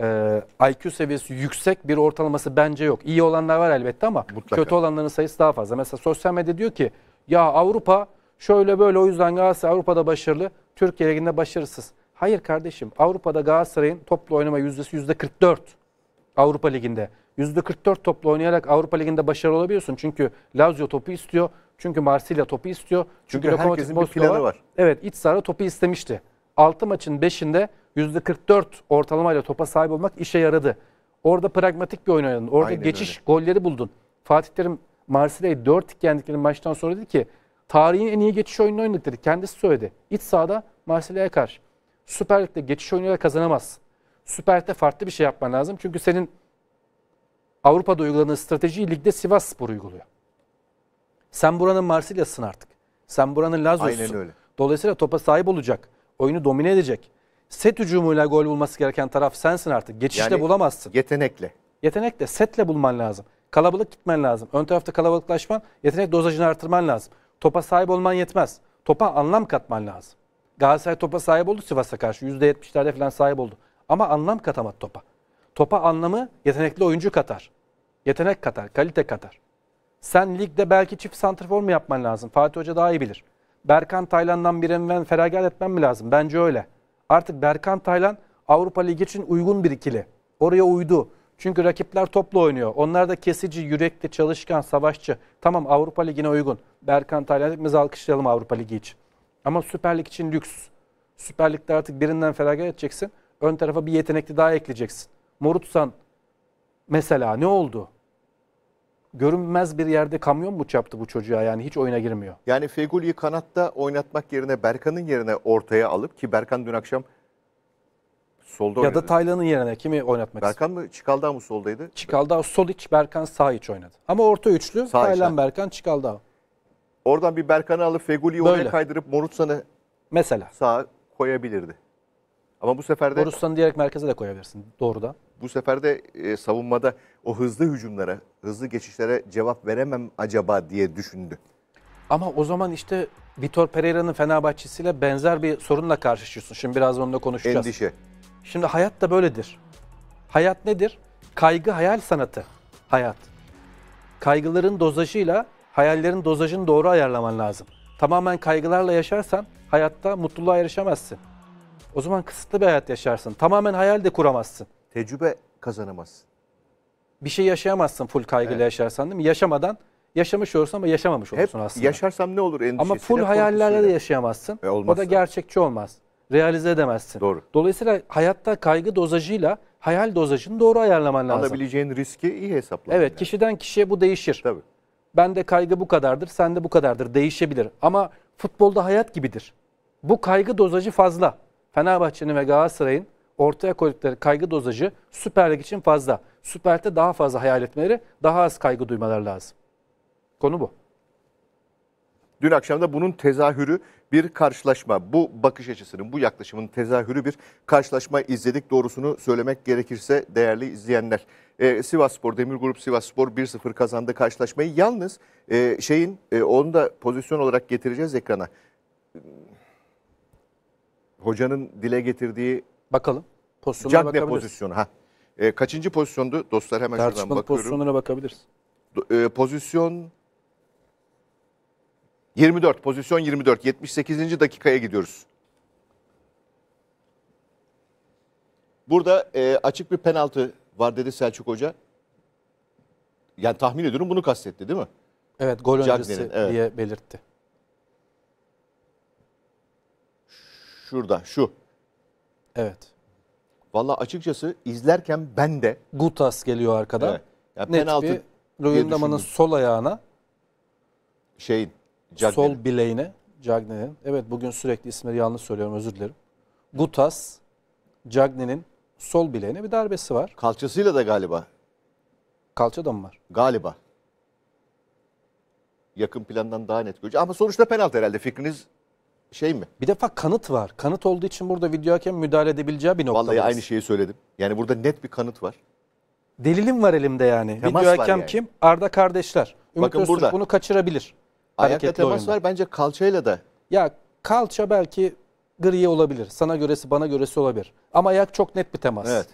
e, IQ seviyesi yüksek bir ortalaması bence yok. İyi olanlar var elbette ama Mutlaka. kötü olanların sayısı daha fazla. Mesela sosyal medya diyor ki ya Avrupa şöyle böyle o yüzden Galatasaray Avrupa'da başarılı, Türkiye liginde başarısız. Hayır kardeşim Avrupa'da Galatasaray'ın toplu oynama yüzdesi yüzde 44 Avrupa liginde. %44 topla oynayarak Avrupa Ligi'nde başarılı olabiliyorsun. Çünkü Lazio topu istiyor. Çünkü Marsilya topu istiyor. Çünkü, çünkü herkesin Moskova, bir planı var. Evet iç sahada topu istemişti. 6 maçın 5'inde %44 ortalamayla topa sahip olmak işe yaradı. Orada pragmatik bir oyun oynadın. Orada Aynen geçiş öyle. golleri buldun. Fatih Terim Marsilya'yı 4 yendikleri maçtan sonra dedi ki tarihin en iyi geçiş oyununu oynadık dedi. Kendisi söyledi. İç sahada Marsilya'ya karşı. Süper Lig'de geçiş oyunuyla kazanamaz. Süper Lig'de farklı bir şey yapman lazım. Çünkü senin Avrupa'da uygulanan strateji ligde Sivas Spor uyguluyor. Sen buranın Marsilya'sın artık. Sen buranın Lazio'sun. Dolayısıyla topa sahip olacak. Oyunu domine edecek. Set hücumuyla gol bulması gereken taraf sensin artık. Geçişle yani, bulamazsın. Yetenekle. Yetenekle, setle bulman lazım. Kalabalık gitmen lazım. Ön tarafta kalabalıklaşman, yetenek dozajını artırman lazım. Topa sahip olman yetmez. Topa anlam katman lazım. Galatasaray topa sahip oldu Sivas'a karşı. %70'lerde falan sahip oldu. Ama anlam katamadı topa. Topa anlamı yetenekli oyuncu katar. Yetenek katar, kalite katar. Sen ligde belki çift santrifor mu yapman lazım? Fatih Hoca daha iyi bilir. Berkan Taylan'dan birinden feragat etmem mi lazım? Bence öyle. Artık Berkan Taylan Avrupa Ligi için uygun bir ikili. Oraya uydu. Çünkü rakipler topla oynuyor. Onlar da kesici, yürekli, çalışkan, savaşçı. Tamam Avrupa Ligi'ne uygun. Berkan Taylan hepimiz alkışlayalım Avrupa Ligi için. Ama Süper Lig için lüks. Süper Lig'de artık birinden feragat edeceksin. Ön tarafa bir yetenekli daha ekleyeceksin. Morutsan mesela ne oldu? görünmez bir yerde kamyon mu çarptı bu çocuğa yani hiç oyuna girmiyor. Yani Feguli'yi kanatta oynatmak yerine Berkan'ın yerine ortaya alıp ki Berkan dün akşam solda oynadı. Ya da Taylan'ın yerine kimi oynatmak Berkan mı Çikaldağ mı soldaydı? Çikaldağ sol iç Berkan sağ iç oynadı. Ama orta üçlü sağ Taylan içten. Berkan Çikaldağ. Oradan bir Berkan'ı alıp Feguli'yi oraya Böyle. kaydırıp Morutsan'ı Mesela sağ koyabilirdi. Ama bu sefer de Borusan'ı diyerek merkeze de koyabilirsin doğrudan. Bu sefer de e, savunmada o hızlı hücumlara, hızlı geçişlere cevap veremem acaba diye düşündü. Ama o zaman işte Vitor Pereira'nın Fenerbahçesi'yle benzer bir sorunla karşılaşıyorsun. Şimdi biraz onunla konuşacağız. Endişe. Şimdi hayat da böyledir. Hayat nedir? Kaygı hayal sanatı. Hayat. Kaygıların dozajıyla hayallerin dozajını doğru ayarlaman lazım. Tamamen kaygılarla yaşarsan hayatta mutluluğa erişemezsin. O zaman kısıtlı bir hayat yaşarsın. Tamamen hayal de kuramazsın tecrübe kazanamazsın. Bir şey yaşayamazsın full kaygıyla evet. yaşarsan değil mi? Yaşamadan yaşamış olursun ama yaşamamış olursun Hep aslında. yaşarsam ne olur endişesiyle. Ama full hayallerle de yaşayamazsın. E, olmazsa. o da gerçekçi olmaz. Realize edemezsin. Doğru. Dolayısıyla hayatta kaygı dozajıyla hayal dozajını doğru ayarlaman lazım. Alabileceğin riski iyi hesapla. Evet yani. kişiden kişiye bu değişir. Tabii. Bende kaygı bu kadardır, sende bu kadardır. Değişebilir. Ama futbolda hayat gibidir. Bu kaygı dozajı fazla. Fenerbahçe'nin ve Galatasaray'ın ortaya koydukları kaygı dozajı Süper Lig için fazla. Süper'te daha fazla hayal etmeleri, daha az kaygı duymaları lazım. Konu bu. Dün akşam da bunun tezahürü bir karşılaşma. Bu bakış açısının, bu yaklaşımın tezahürü bir karşılaşma izledik. Doğrusunu söylemek gerekirse değerli izleyenler. Ee, Sivasspor, Demir Grup Sivasspor 1-0 kazandı karşılaşmayı. Yalnız e, şeyin, e, onu da pozisyon olarak getireceğiz ekrana. Hocanın dile getirdiği Bakalım. Pozisyonlara Cagne bakabiliriz. pozisyonu. Ha. E, kaçıncı pozisyondu? Dostlar hemen şuradan Tartışmalı bakıyorum. pozisyonlara bakabiliriz. e, pozisyon 24. Pozisyon 24. 78. dakikaya gidiyoruz. Burada e, açık bir penaltı var dedi Selçuk Hoca. Yani tahmin ediyorum bunu kastetti değil mi? Evet gol öncesi evet. diye belirtti. Şurada şu. Evet. Valla açıkçası izlerken ben de... Gutas geliyor arkada. Evet. Yani Net penaltı bir Luyendama'nın sol ayağına. Şeyin. Cagney'in. Sol bileğine. Cagney'in. Evet bugün sürekli isimleri yanlış söylüyorum özür dilerim. Gutas, Cagney'in sol bileğine bir darbesi var. Kalçasıyla da galiba. Kalça da mı var? Galiba. Yakın plandan daha net göreceğiz. Ama sonuçta penaltı herhalde. Fikriniz şey mi? Bir defa kanıt var. Kanıt olduğu için burada video hakem müdahale edebileceği bir nokta. Vallahi aynı şeyi söyledim. Yani burada net bir kanıt var. Delilim var elimde yani. Temas video var hakem yani. kim? Arda kardeşler. Ümit Bakın Öztürk burada. bunu kaçırabilir. Ayakta Hareketli temas oyunda. var. Bence kalçayla da Ya kalça belki gri olabilir. Sana göresi bana göresi olabilir. Ama ayak çok net bir temas. evet.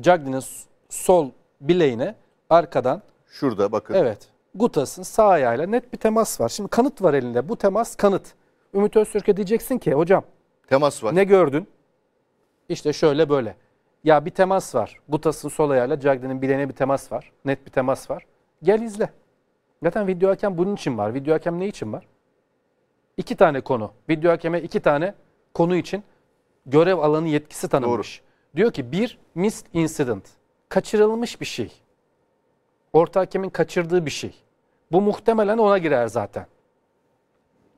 Cagney'in sol bileğine arkadan Şurada bakın. evet Gutas'ın sağ ayağıyla net bir temas var. Şimdi kanıt var elinde. Bu temas kanıt. Ümit Öztürk'e diyeceksin ki hocam temas var. Ne gördün? İşte şöyle böyle. Ya bir temas var. Butas'ın sol ayağıyla Cagney'in bileğine bir temas var. Net bir temas var. Gel izle. Zaten video hakem bunun için var. Video hakem ne için var? İki tane konu. Video hakeme iki tane konu için görev alanı yetkisi tanınmış. Doğru. Diyor ki bir missed incident. Kaçırılmış bir şey. Orta hakemin kaçırdığı bir şey. Bu muhtemelen ona girer zaten.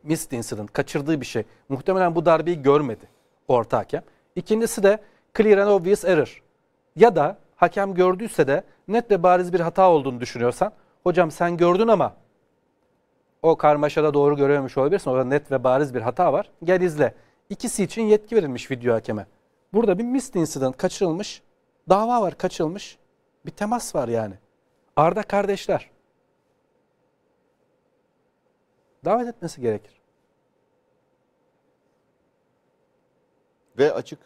Mistinson'ın kaçırdığı bir şey. Muhtemelen bu darbeyi görmedi orta hakem. İkincisi de clear and obvious error. Ya da hakem gördüyse de net ve bariz bir hata olduğunu düşünüyorsan hocam sen gördün ama o karmaşada doğru görememiş olabilirsin. Orada net ve bariz bir hata var. Gel izle. İkisi için yetki verilmiş video hakeme. Burada bir missed incident kaçırılmış. Dava var kaçırılmış. Bir temas var yani. Arda kardeşler davet etmesi gerekir. Ve açık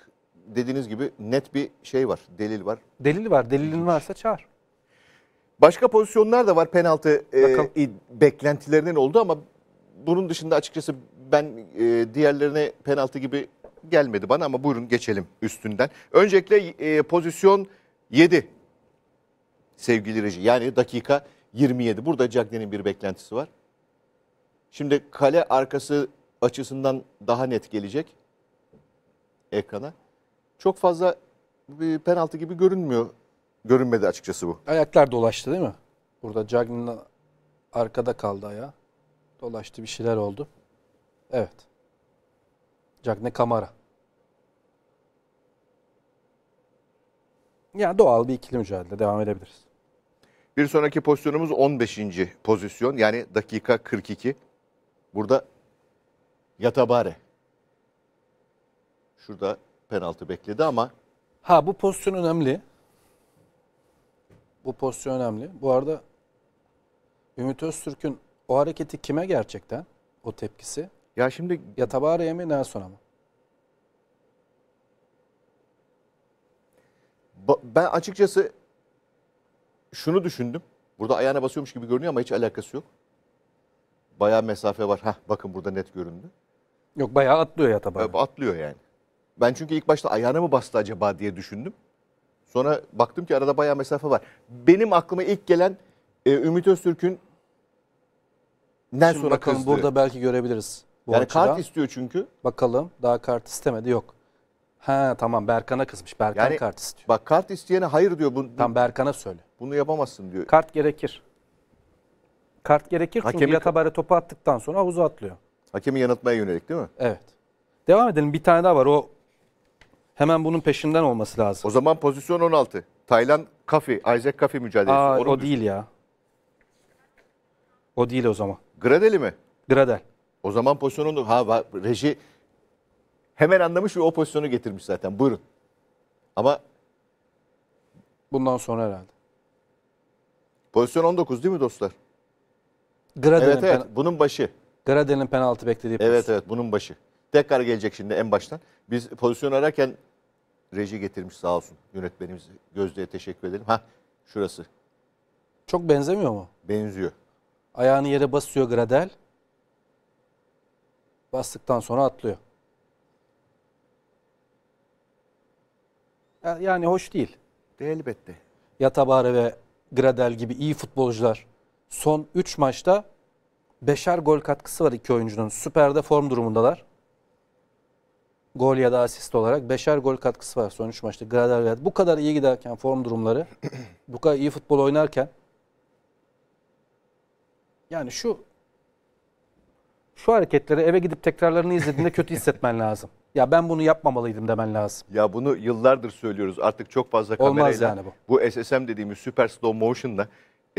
dediğiniz gibi net bir şey var, delil var. Delil var, delilin varsa çağır. Başka pozisyonlar da var penaltı e, Bakalım. e, beklentilerinin oldu ama bunun dışında açıkçası ben e, diğerlerine penaltı gibi gelmedi bana ama buyurun geçelim üstünden. Öncelikle e, pozisyon 7 sevgili reji yani dakika 27. Burada Cagney'in bir beklentisi var. Şimdi kale arkası açısından daha net gelecek ekrana. Çok fazla bir penaltı gibi görünmüyor. Görünmedi açıkçası bu. Ayaklar dolaştı değil mi? Burada Cagney'in arkada kaldı ayağı. Dolaştı bir şeyler oldu. Evet. Cagney Kamara. Ya doğal bir ikili mücadele devam edebiliriz. Bir sonraki pozisyonumuz 15. pozisyon yani dakika 42. Burada Yatabare. Şurada penaltı bekledi ama. Ha bu pozisyon önemli. Bu pozisyon önemli. Bu arada Ümit Öztürk'ün o hareketi kime gerçekten? O tepkisi. Ya şimdi Yatabare'ye mi Nelson'a mı? Ben açıkçası şunu düşündüm. Burada ayağına basıyormuş gibi görünüyor ama hiç alakası yok bayağı mesafe var. Heh, bakın burada net göründü. Yok bayağı atlıyor ya tabii. Atlıyor yani. Ben çünkü ilk başta ayağına mı bastı acaba diye düşündüm. Sonra baktım ki arada bayağı mesafe var. Benim aklıma ilk gelen e, Ümit Öztürk'ün nen Şimdi sonra bakalım kızdı. burada belki görebiliriz. Bu yani açıdan. kart istiyor çünkü. Bakalım daha kart istemedi yok. Ha tamam Berkan'a kızmış. Berkan yani, kart istiyor. Bak kart isteyene hayır diyor. Bunu, Tam Berkan'a söyle. Bunu yapamazsın diyor. Kart gerekir. Kart gerekir çünkü Hakemi... Yatabare topu attıktan sonra havuza atlıyor. Hakemi yanıltmaya yönelik değil mi? Evet. Devam edelim. Bir tane daha var. O hemen bunun peşinden olması lazım. O zaman pozisyon 16. Taylan Kafi, Isaac Kafi mücadelesi. Aa, Onu o düşün. değil ya. O değil o zaman. Gradeli mi? Gradel. O zaman pozisyonu ha reji hemen anlamış ve o pozisyonu getirmiş zaten. Buyurun. Ama bundan sonra herhalde. Pozisyon 19 değil mi dostlar? Graden'in evet evet bunun başı. Graden'in penaltı beklediği pozisyon. Evet evet bunun başı. Tekrar gelecek şimdi en baştan. Biz pozisyon ararken reji getirmiş sağ olsun yönetmenimiz Gözde'ye teşekkür edelim. Ha şurası. Çok benzemiyor mu? Benziyor. Ayağını yere basıyor Gradel. Bastıktan sonra atlıyor. Yani hoş değil. Elbette. Yatabare ve Gradel gibi iyi futbolcular son 3 maçta beşer gol katkısı var iki oyuncunun. Süper'de form durumundalar. Gol ya da asist olarak beşer gol katkısı var son 3 maçta. Gradel bu kadar iyi giderken form durumları, bu kadar iyi futbol oynarken yani şu şu hareketleri eve gidip tekrarlarını izlediğinde kötü hissetmen lazım. Ya ben bunu yapmamalıydım demen lazım. Ya bunu yıllardır söylüyoruz. Artık çok fazla kamerayla. Olmaz yani bu. Bu SSM dediğimiz super slow motion'la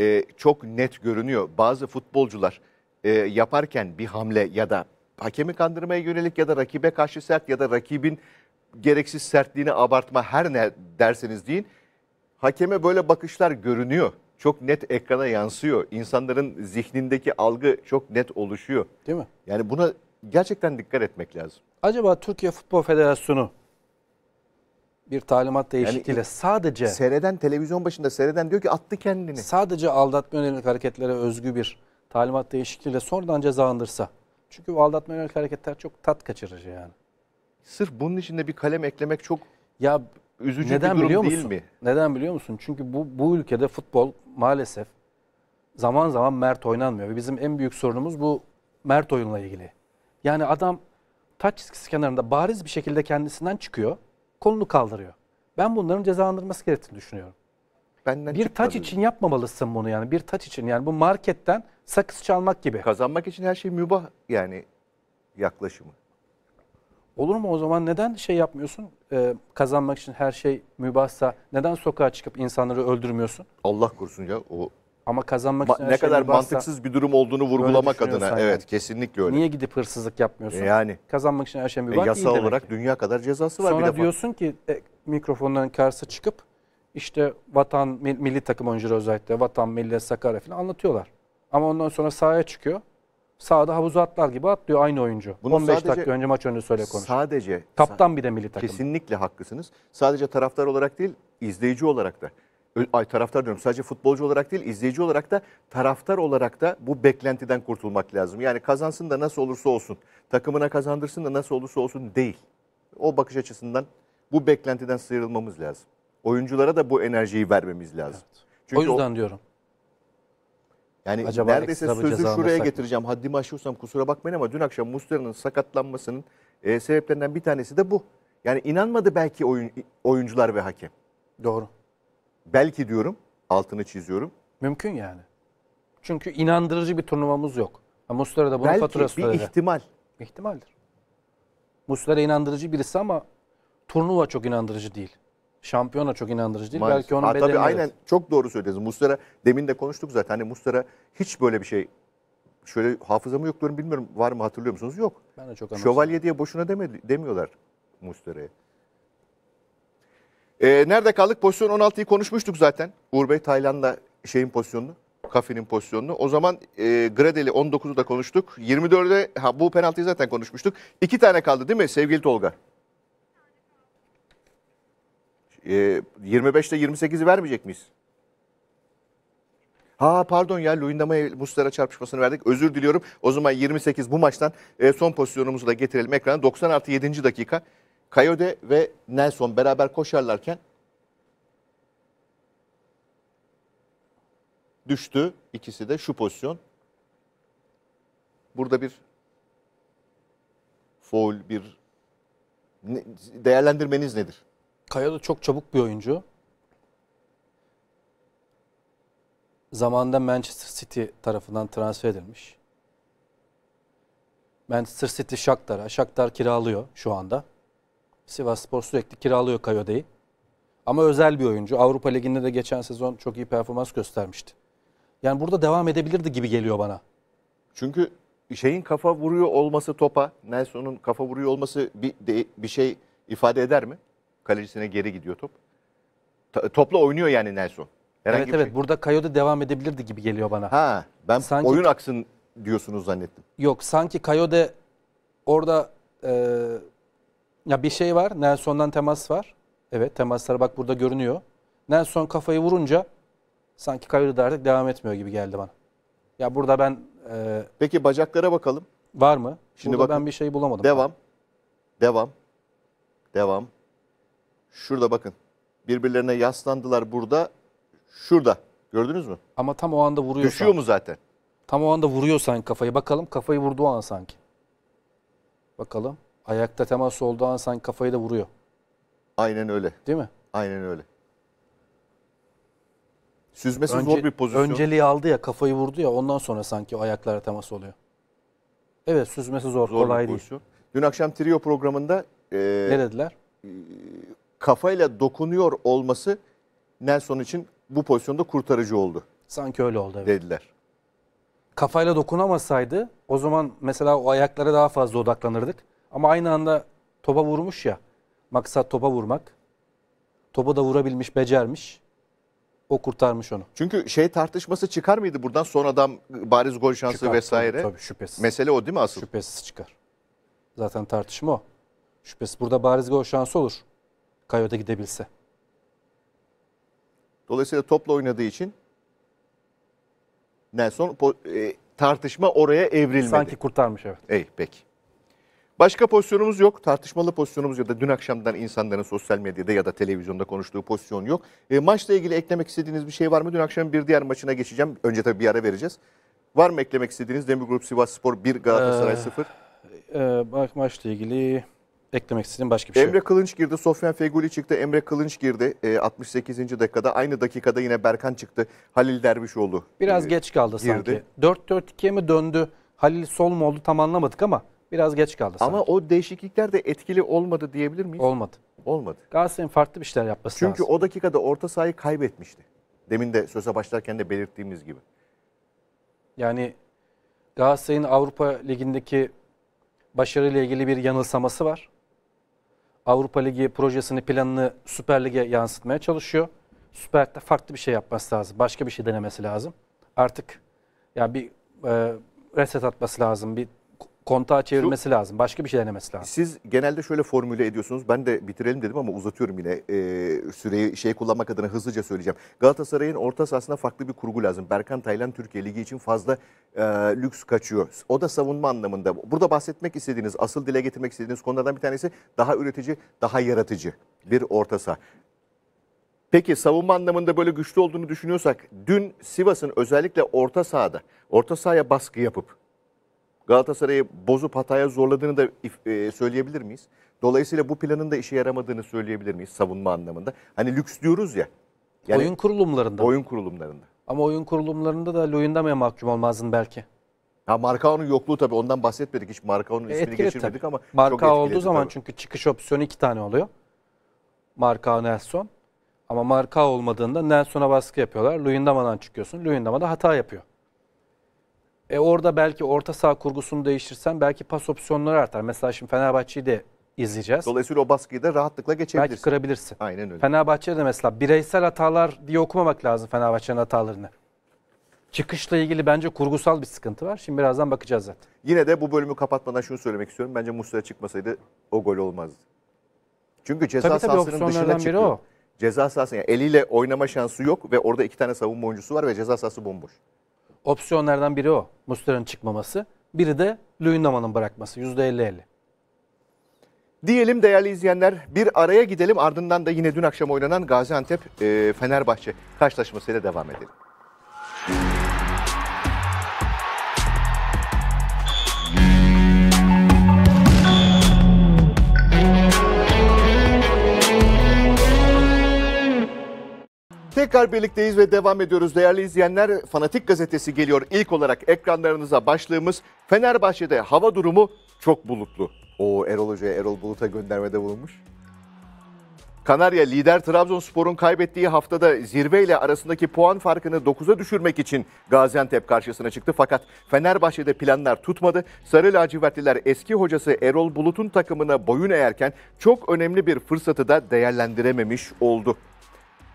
e, çok net görünüyor. Bazı futbolcular e, yaparken bir hamle ya da hakemi kandırmaya yönelik ya da rakibe karşı sert ya da rakibin gereksiz sertliğini abartma her ne derseniz deyin. Hakeme böyle bakışlar görünüyor. Çok net ekrana yansıyor. İnsanların zihnindeki algı çok net oluşuyor. Değil mi? Yani buna gerçekten dikkat etmek lazım. Acaba Türkiye Futbol Federasyonu bir talimat değişikliğiyle yani, sadece... Seyreden televizyon başında seyreden diyor ki attı kendini. Sadece aldatma yönelik hareketlere özgü bir talimat değişikliğiyle sonradan cezalandırsa. Çünkü bu aldatma yönelik hareketler çok tat kaçırıcı yani. Sırf bunun içinde bir kalem eklemek çok ya üzücü neden bir durum biliyor musun? değil mi? Neden biliyor musun? Çünkü bu, bu ülkede futbol maalesef zaman zaman mert oynanmıyor. Ve bizim en büyük sorunumuz bu mert oyunla ilgili. Yani adam taç çizgisi kenarında bariz bir şekilde kendisinden çıkıyor kolunu kaldırıyor. Ben bunların cezalandırılması gerektiğini düşünüyorum. Benden bir taç için yapmamalısın bunu yani. Bir taç için yani bu marketten sakız çalmak gibi. Kazanmak için her şey mübah yani yaklaşımı. Olur mu o zaman neden şey yapmıyorsun? Ee, kazanmak için her şey mübahsa neden sokağa çıkıp insanları öldürmüyorsun? Allah korusun ya o ama kazanmak için ne şey kadar varsa- mantıksız bir durum olduğunu vurgulamak adına. düşünüyorsan Evet kesinlikle öyle. Niye gidip hırsızlık yapmıyorsun? E yani. Kazanmak için her şeyden bir E, var. yasa iyi demek olarak ki. dünya kadar cezası var bir Sonra defa. diyorsun ki e, mikrofonların karşısına çıkıp işte vatan, mil- milli takım oyuncuları özellikle vatan, millet, Sakarya falan anlatıyorlar. Ama ondan sonra sahaya çıkıyor. sağda havuzu atlar gibi atlıyor aynı oyuncu. Bunu 15 sadece- dakika önce maç önünde söyle konuş. Sadece Kaptan bir de milli takım. Kesinlikle haklısınız. Sadece taraftar olarak değil, izleyici olarak da ay taraftar diyorum sadece futbolcu olarak değil izleyici olarak da taraftar olarak da bu beklentiden kurtulmak lazım. Yani kazansın da nasıl olursa olsun takımına kazandırsın da nasıl olursa olsun değil. O bakış açısından bu beklentiden sıyrılmamız lazım. Oyunculara da bu enerjiyi vermemiz lazım. Evet. Çünkü o yüzden o, diyorum. Yani Acaba neredeyse sözü şuraya getireceğim. Haddimi aşıyorsam kusura bakmayın ama dün akşam Mustera'nın sakatlanmasının e, sebeplerinden bir tanesi de bu. Yani inanmadı belki oyun, oyuncular ve hakem. Doğru belki diyorum altını çiziyorum. Mümkün yani. Çünkü inandırıcı bir turnuvamız yok. Ama Muslera da bunun belki faturası bir ihtimal. İhtimaldir. Muslera inandırıcı birisi ama turnuva çok inandırıcı değil. Şampiyona çok inandırıcı değil. Maalesef. Belki onun ha, bedelini... Tabii aynen çok doğru söylediniz. Muslera demin de konuştuk zaten. Hani Muslera hiç böyle bir şey şöyle hafızamı yok diyorum bilmiyorum var mı hatırlıyor musunuz? Yok. Ben de çok anlamadım. Şövalye diye boşuna demedi, demiyorlar Muslera'ya. Ee, nerede kaldık? Pozisyon 16'yı konuşmuştuk zaten. Uğur Bey Tayland'la şeyin pozisyonunu. Kafi'nin pozisyonunu. O zaman e, Gradel'i 19'u da konuştuk. 24'e ha, bu penaltıyı zaten konuşmuştuk. İki tane kaldı değil mi sevgili Tolga? E, 25'te 28'i vermeyecek miyiz? Ha pardon ya Luyendama'ya Muslera çarpışmasını verdik. Özür diliyorum. O zaman 28 bu maçtan e, son pozisyonumuzu da getirelim ekrana. 90 artı 7. dakika. Kayode ve Nelson beraber koşarlarken düştü. ikisi de şu pozisyon. Burada bir foul, bir değerlendirmeniz nedir? Kayode çok çabuk bir oyuncu. Zamanında Manchester City tarafından transfer edilmiş. Manchester City Shakhtar'a. Shakhtar kiralıyor şu anda. Sivas Spor sürekli kiralıyor Kayode'yi, Ama özel bir oyuncu. Avrupa Ligi'nde de geçen sezon çok iyi performans göstermişti. Yani burada devam edebilirdi gibi geliyor bana. Çünkü şeyin kafa vuruyor olması topa, Nelson'un kafa vuruyor olması bir, de, bir şey ifade eder mi? Kalecisine geri gidiyor top. Ta, topla oynuyor yani Nelson. Herhangi evet evet şey. burada Kayode devam edebilirdi gibi geliyor bana. Ha ben sanki, oyun aksın diyorsunuz zannettim. Yok sanki Kayode orada e, ya bir şey var. Nelson'dan temas var. Evet temaslara bak burada görünüyor. Nelson kafayı vurunca sanki kayırdı artık devam etmiyor gibi geldi bana. Ya burada ben... E, Peki bacaklara bakalım. Var mı? Şimdi bakın, ben bir şey bulamadım. Devam. Ben. Devam. Devam. Şurada bakın. Birbirlerine yaslandılar burada. Şurada. Gördünüz mü? Ama tam o anda vuruyor. Düşüyor mu zaten? Tam o anda vuruyor sanki kafayı. Bakalım kafayı vurduğu an sanki. Bakalım. Ayakta temas olduğu an sanki kafayı da vuruyor. Aynen öyle. Değil mi? Aynen öyle. Süzmesi Önce, zor bir pozisyon. Önceliği aldı ya kafayı vurdu ya ondan sonra sanki ayaklara temas oluyor. Evet süzmesi zor, zor kolay değil. Dün akşam trio programında e, ne dediler? E, kafayla dokunuyor olması Nelson için bu pozisyonda kurtarıcı oldu. Sanki öyle oldu evet. Dediler. Kafayla dokunamasaydı o zaman mesela o ayaklara daha fazla odaklanırdık. Ama aynı anda topa vurmuş ya. Maksat topa vurmak. Topa da vurabilmiş, becermiş. O kurtarmış onu. Çünkü şey tartışması çıkar mıydı buradan son adam bariz gol şansı çıkar, vesaire? Tabii, tabii şüphesiz. Mesele o değil mi asıl? Şüphesiz çıkar. Zaten tartışma o. Şüphesiz burada bariz gol şansı olur. Kayo'da gidebilse. Dolayısıyla topla oynadığı için Nelson e, tartışma oraya evrilmedi. Sanki kurtarmış evet. Ey peki. Başka pozisyonumuz yok. Tartışmalı pozisyonumuz ya da dün akşamdan insanların sosyal medyada ya da televizyonda konuştuğu pozisyon yok. E, maçla ilgili eklemek istediğiniz bir şey var mı? Dün akşam bir diğer maçına geçeceğim. Önce tabii bir ara vereceğiz. Var mı eklemek istediğiniz? Demir Grup Sivas Spor 1 Galatasaray 0. Ee, e, bak maçla ilgili eklemek istediğim başka bir şey Emre şey yok. Kılınç girdi, Sofyan Feguli çıktı, Emre Kılınç girdi e, 68. dakikada. Aynı dakikada yine Berkan çıktı, Halil Dervişoğlu Biraz e, geç kaldı girdi. sanki. 4-4-2'ye mi döndü? Halil sol mu oldu tam anlamadık ama Biraz geç kaldı. Ama sanki. o değişiklikler de etkili olmadı diyebilir miyiz? Olmadı. Olmadı. Galatasaray'ın farklı bir şeyler yapması Çünkü lazım. Çünkü o dakikada orta sahayı kaybetmişti. Demin de söze başlarken de belirttiğimiz gibi. Yani Galatasaray'ın Avrupa Ligi'ndeki başarıyla ilgili bir yanılsaması var. Avrupa Ligi projesini, planını Süper Lig'e yansıtmaya çalışıyor. Süper Lig'de farklı bir şey yapması lazım. Başka bir şey denemesi lazım. Artık ya yani bir e, reset atması lazım. Bir kontağa çevirmesi Şu, lazım. Başka bir şey denemesi lazım. Siz genelde şöyle formüle ediyorsunuz. Ben de bitirelim dedim ama uzatıyorum yine e, süreyi şey kullanmak adına hızlıca söyleyeceğim. Galatasaray'ın orta sahasına farklı bir kurgu lazım. Berkan Taylan Türkiye Ligi için fazla e, lüks kaçıyor. O da savunma anlamında. Burada bahsetmek istediğiniz, asıl dile getirmek istediğiniz konulardan bir tanesi daha üretici, daha yaratıcı bir orta saha. Peki savunma anlamında böyle güçlü olduğunu düşünüyorsak dün Sivas'ın özellikle orta sahada, orta sahaya baskı yapıp Galatasaray'ı bozup hataya zorladığını da e, söyleyebilir miyiz? Dolayısıyla bu planın da işe yaramadığını söyleyebilir miyiz savunma anlamında? Hani lüks diyoruz ya. Yani oyun kurulumlarında. Oyun kurulumlarında. Ama oyun kurulumlarında da Loyendama'ya mahkum olmazdın belki. Ha Markao'nun yokluğu tabii ondan bahsetmedik. Hiç Markao'nun e, ismini geçirmedik tabii. ama Markao olduğu zaman tabii. çünkü çıkış opsiyonu iki tane oluyor. Markao Nelson. Ama Markao olmadığında Nelson'a baskı yapıyorlar. Luyendama'dan çıkıyorsun. Luyendama da hata yapıyor. E orada belki orta saha kurgusunu değiştirsen belki pas opsiyonları artar. Mesela şimdi Fenerbahçe'yi de izleyeceğiz. Dolayısıyla o baskıyı da rahatlıkla geçebilirsin. Belki kırabilirsin. Aynen öyle. Fenerbahçe'de de mesela bireysel hatalar diye okumamak lazım Fenerbahçe'nin hatalarını. Çıkışla ilgili bence kurgusal bir sıkıntı var. Şimdi birazdan bakacağız zaten. Yine de bu bölümü kapatmadan şunu söylemek istiyorum. Bence Muslera çıkmasaydı o gol olmazdı. Çünkü ceza tabii, tabii, sahasının dışına çıkıyor. Biri o. Ceza sahası yani eliyle oynama şansı yok ve orada iki tane savunma oyuncusu var ve ceza sahası bomboş. Opsiyonlardan biri o. Mustera'nın çıkmaması. Biri de Luyendama'nın bırakması. %50-50. Diyelim değerli izleyenler bir araya gidelim ardından da yine dün akşam oynanan Gaziantep e, Fenerbahçe karşılaşmasıyla devam edelim. Tekrar birlikteyiz ve devam ediyoruz değerli izleyenler. Fanatik gazetesi geliyor ilk olarak ekranlarınıza başlığımız Fenerbahçe'de hava durumu çok bulutlu. O Erol Hoca'ya Erol Bulut'a göndermede bulunmuş. Kanarya lider Trabzonspor'un kaybettiği haftada zirve ile arasındaki puan farkını 9'a düşürmek için Gaziantep karşısına çıktı. Fakat Fenerbahçe'de planlar tutmadı. Sarı lacivertliler eski hocası Erol Bulut'un takımına boyun eğerken çok önemli bir fırsatı da değerlendirememiş oldu.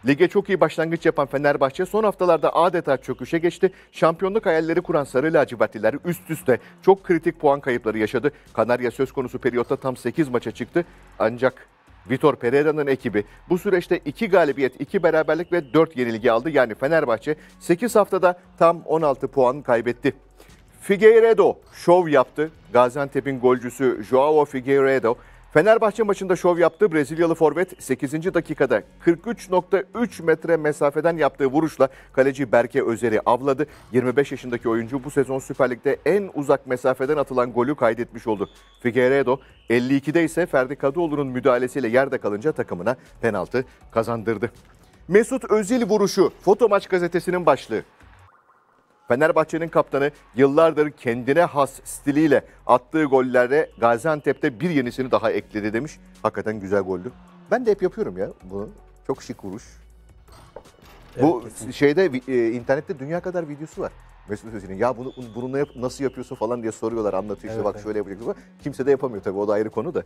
Lige çok iyi başlangıç yapan Fenerbahçe son haftalarda adeta çöküşe geçti. Şampiyonluk hayalleri kuran Sarı Lacivertliler üst üste çok kritik puan kayıpları yaşadı. Kanarya söz konusu periyotta tam 8 maça çıktı. Ancak Vitor Pereira'nın ekibi bu süreçte 2 galibiyet, 2 beraberlik ve 4 yenilgi aldı. Yani Fenerbahçe 8 haftada tam 16 puan kaybetti. Figueiredo şov yaptı. Gaziantep'in golcüsü Joao Figueiredo Fenerbahçe maçında şov yaptı. Brezilyalı forvet 8. dakikada 43.3 metre mesafeden yaptığı vuruşla kaleci Berke Özer'i avladı. 25 yaşındaki oyuncu bu sezon Süper Lig'de en uzak mesafeden atılan golü kaydetmiş oldu. Figueiredo 52'de ise Ferdi Kadıoğlu'nun müdahalesiyle yerde kalınca takımına penaltı kazandırdı. Mesut Özil vuruşu Foto Maç gazetesinin başlığı. Fenerbahçe'nin kaptanı yıllardır kendine has stiliyle attığı gollerde Gaziantep'te bir yenisini daha ekledi demiş. Hakikaten güzel goldü. Ben de hep yapıyorum ya bunu. Çok şık vuruş. Bu kesinlikle. şeyde e, internette dünya kadar videosu var. Mesut Özil'in ya bunu bunu yap, nasıl yapıyorsun falan diye soruyorlar anlatıyor işte evet, bak evet. şöyle yapacaksın. Kimse de yapamıyor tabii o da ayrı konu da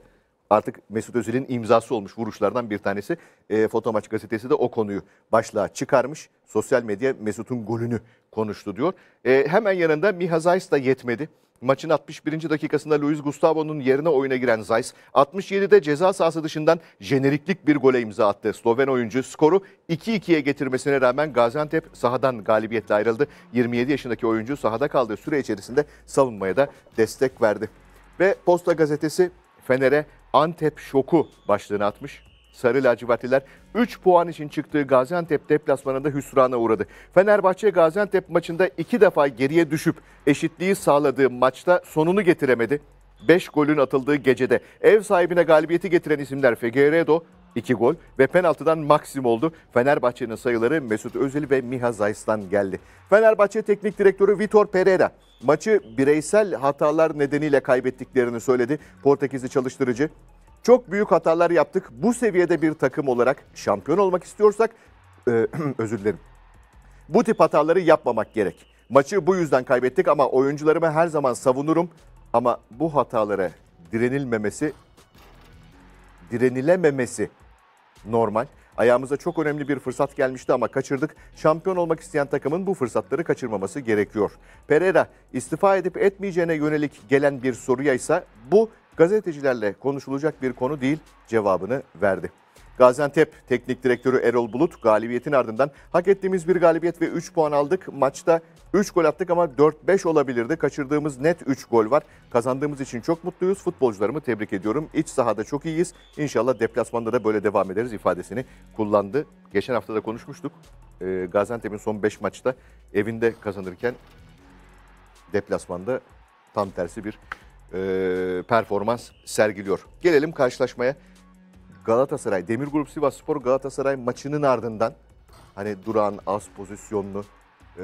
artık Mesut Özil'in imzası olmuş vuruşlardan bir tanesi. E, Fotomaç gazetesi de o konuyu başlığa çıkarmış. Sosyal medya Mesut'un golünü konuştu diyor. E, hemen yanında Miha Zayis da yetmedi. Maçın 61. dakikasında Luis Gustavo'nun yerine oyuna giren Zayis, 67'de ceza sahası dışından jeneriklik bir gole imza attı. Sloven oyuncu skoru 2-2'ye getirmesine rağmen Gaziantep sahadan galibiyetle ayrıldı. 27 yaşındaki oyuncu sahada kaldığı süre içerisinde savunmaya da destek verdi. Ve Posta Gazetesi Fener'e Antep şoku başlığını atmış. Sarı lacivertliler 3 puan için çıktığı Gaziantep deplasmanında hüsrana uğradı. Fenerbahçe Gaziantep maçında 2 defa geriye düşüp eşitliği sağladığı maçta sonunu getiremedi. 5 golün atıldığı gecede ev sahibine galibiyeti getiren isimler Figueiredo, 2 gol ve penaltıdan maksimum oldu. Fenerbahçe'nin sayıları Mesut Özil ve Miha Zayis'tan geldi. Fenerbahçe Teknik Direktörü Vitor Pereira maçı bireysel hatalar nedeniyle kaybettiklerini söyledi. Portekizli çalıştırıcı çok büyük hatalar yaptık. Bu seviyede bir takım olarak şampiyon olmak istiyorsak e, özür dilerim. Bu tip hataları yapmamak gerek. Maçı bu yüzden kaybettik ama oyuncularımı her zaman savunurum. Ama bu hatalara direnilmemesi, direnilememesi normal. Ayağımıza çok önemli bir fırsat gelmişti ama kaçırdık. Şampiyon olmak isteyen takımın bu fırsatları kaçırmaması gerekiyor. Pereira istifa edip etmeyeceğine yönelik gelen bir soruya ise bu gazetecilerle konuşulacak bir konu değil cevabını verdi. Gaziantep Teknik Direktörü Erol Bulut galibiyetin ardından hak ettiğimiz bir galibiyet ve 3 puan aldık. Maçta 3 gol attık ama 4-5 olabilirdi. Kaçırdığımız net 3 gol var. Kazandığımız için çok mutluyuz. Futbolcularımı tebrik ediyorum. İç sahada çok iyiyiz. İnşallah deplasmanda da böyle devam ederiz ifadesini kullandı. Geçen hafta da konuşmuştuk. Ee, Gaziantep'in son 5 maçta evinde kazanırken deplasmanda tam tersi bir e, performans sergiliyor. Gelelim karşılaşmaya. Galatasaray, Demir Grup Sivas Spor Galatasaray maçının ardından hani duran az pozisyonlu e,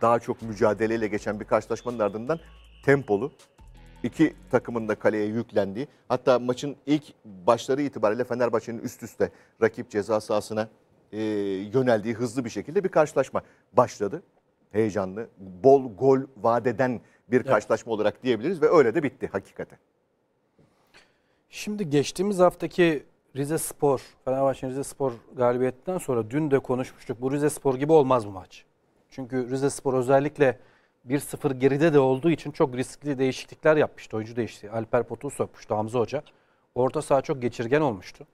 daha çok mücadeleyle geçen bir karşılaşmanın ardından tempolu iki takımın da kaleye yüklendiği hatta maçın ilk başları itibariyle Fenerbahçe'nin üst üste rakip ceza sahasına e, yöneldiği hızlı bir şekilde bir karşılaşma başladı. Heyecanlı, bol gol vadeden bir evet. karşılaşma olarak diyebiliriz ve öyle de bitti hakikaten. Şimdi geçtiğimiz haftaki Rize Spor, Fenerbahçe Rize Spor galibiyetinden sonra dün de konuşmuştuk. Bu Rize Spor gibi olmaz bu maç. Çünkü Rize Spor özellikle 1-0 geride de olduğu için çok riskli değişiklikler yapmıştı. Oyuncu değişti. Alper Potu sokmuştu Hamza Hoca. Orta saha çok geçirgen olmuştu.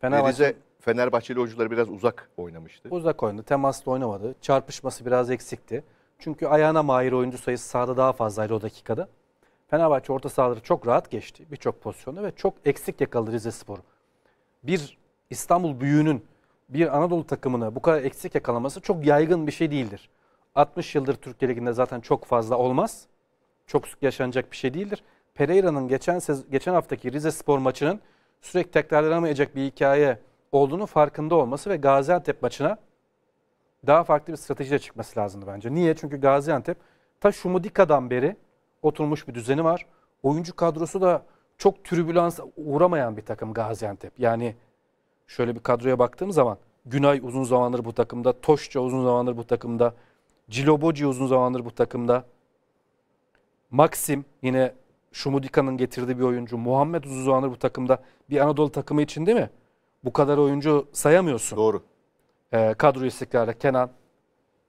Fenerbahçe... Rize Fenerbahçeli oyuncuları biraz uzak oynamıştı. Uzak oynadı. Temaslı oynamadı. Çarpışması biraz eksikti. Çünkü ayağına mahir oyuncu sayısı sahada daha fazlaydı o dakikada. Fenerbahçe orta sahaları çok rahat geçti birçok pozisyonda ve çok eksik yakaladı Rize Spor'u bir İstanbul büyüğünün bir Anadolu takımını bu kadar eksik yakalaması çok yaygın bir şey değildir. 60 yıldır Türkiye Ligi'nde zaten çok fazla olmaz. Çok sık yaşanacak bir şey değildir. Pereira'nın geçen geçen haftaki Rize Spor maçının sürekli tekrarlanamayacak bir hikaye olduğunu farkında olması ve Gaziantep maçına daha farklı bir stratejiyle çıkması lazımdı bence. Niye? Çünkü Gaziantep ta Şumudika'dan beri oturmuş bir düzeni var. Oyuncu kadrosu da çok türbülans uğramayan bir takım Gaziantep. Yani şöyle bir kadroya baktığım zaman Günay uzun zamandır bu takımda, Toşça uzun zamandır bu takımda, Ciloboci uzun zamandır bu takımda. Maxim yine Şumudika'nın getirdiği bir oyuncu. Muhammed uzun zamandır bu takımda. Bir Anadolu takımı için değil mi? Bu kadar oyuncu sayamıyorsun. Doğru. Ee, kadro istikrarı Kenan.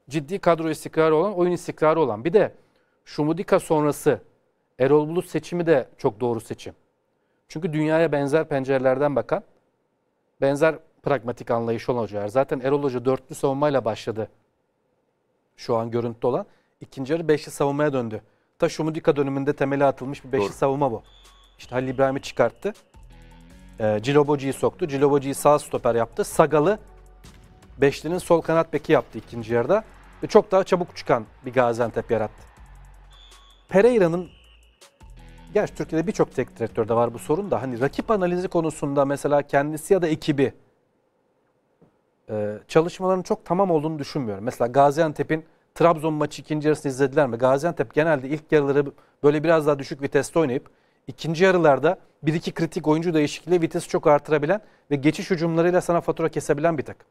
Ciddi kadro istikrarı olan, oyun istikrarı olan. Bir de Şumudika sonrası Erol Bulut seçimi de çok doğru seçim. Çünkü dünyaya benzer pencerelerden bakan, benzer pragmatik anlayış olan hocalar. Zaten Erol Hoca dörtlü savunmayla başladı şu an görüntü olan. İkinci yarı beşli savunmaya döndü. Ta Şumudika dönümünde temeli atılmış bir beşli doğru. savunma bu. İşte Halil İbrahim'i çıkarttı. E, ee, Ciloboci'yi soktu. Ciloboci'yi sağ stoper yaptı. Sagal'ı beşlinin sol kanat beki yaptı ikinci yarıda. Ve çok daha çabuk çıkan bir Gaziantep yarattı. Pereira'nın gerçi Türkiye'de birçok tek direktörde var bu sorun da hani rakip analizi konusunda mesela kendisi ya da ekibi e, çalışmaların çok tamam olduğunu düşünmüyorum. Mesela Gaziantep'in Trabzon maçı ikinci yarısını izlediler mi? Gaziantep genelde ilk yarıları böyle biraz daha düşük viteste oynayıp ikinci yarılarda bir iki kritik oyuncu değişikliğiyle vitesi çok artırabilen ve geçiş hücumlarıyla sana fatura kesebilen bir takım.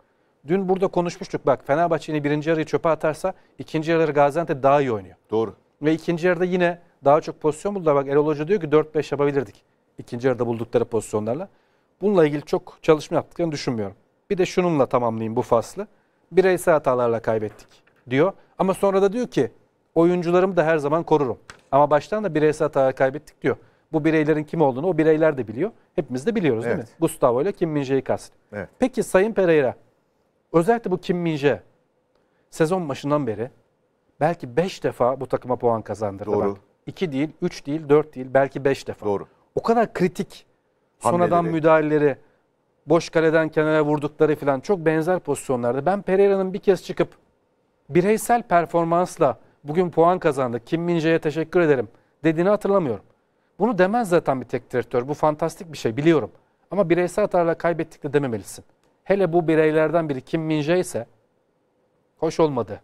Dün burada konuşmuştuk bak Fenerbahçe'nin birinci yarıyı çöpe atarsa ikinci yarıları Gaziantep daha iyi oynuyor. Doğru. Ve ikinci yarıda yine daha çok pozisyon buldular. Bak Erol Hoca diyor ki 4-5 yapabilirdik. İkinci yarıda buldukları pozisyonlarla. Bununla ilgili çok çalışma yaptıklarını düşünmüyorum. Bir de şununla tamamlayayım bu faslı. Bireysel hatalarla kaybettik diyor. Ama sonra da diyor ki oyuncularımı da her zaman korurum. Ama baştan da bireysel hatalarla kaybettik diyor. Bu bireylerin kim olduğunu o bireyler de biliyor. Hepimiz de biliyoruz evet. değil mi? Gustavo ile Kim Minje'yi kast. Evet. Peki Sayın Pereira özellikle bu Kim Minje sezon başından beri belki 5 defa bu takıma puan kazandırdı. Doğru. Bak iki değil, üç değil, dört değil, belki beş defa. Doğru. O kadar kritik sonradan müdahaleleri, boş kaleden kenara vurdukları falan çok benzer pozisyonlarda. Ben Pereira'nın bir kez çıkıp bireysel performansla bugün puan kazandı, Kim Mince'ye teşekkür ederim dediğini hatırlamıyorum. Bunu demez zaten bir tek direktör. Bu fantastik bir şey biliyorum. Ama bireysel hatalarla kaybettik de dememelisin. Hele bu bireylerden biri Kim Mince ise hoş olmadı.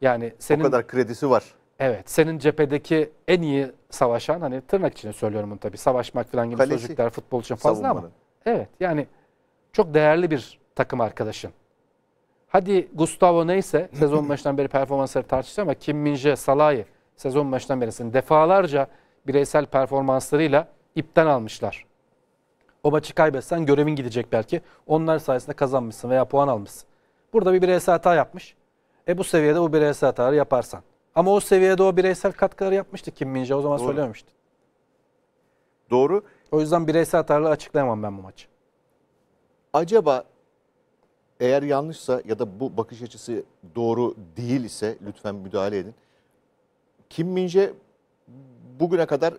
Yani senin o kadar kredisi var. Evet. Senin cephedeki en iyi savaşan hani tırnak içinde söylüyorum bunu tabii. Savaşmak falan gibi Kalesi. sözcükler futbol için fazla Savunmanın. ama. Evet. Yani çok değerli bir takım arkadaşın. Hadi Gustavo neyse sezon başından beri performansları tartıştı ama Kim Minje, Salah'ı sezon başından beri defalarca bireysel performanslarıyla ipten almışlar. O maçı kaybetsen görevin gidecek belki. Onlar sayesinde kazanmışsın veya puan almışsın. Burada bir bireysel hata yapmış. E bu seviyede bu bireysel hataları yaparsan ama o seviyede o bireysel katkıları yapmıştı Kim Minje. O zaman Doğru. söylememişti. Doğru. O yüzden bireysel hatalarla açıklayamam ben bu maçı. Acaba eğer yanlışsa ya da bu bakış açısı doğru değil ise lütfen müdahale edin. Kim Minje bugüne kadar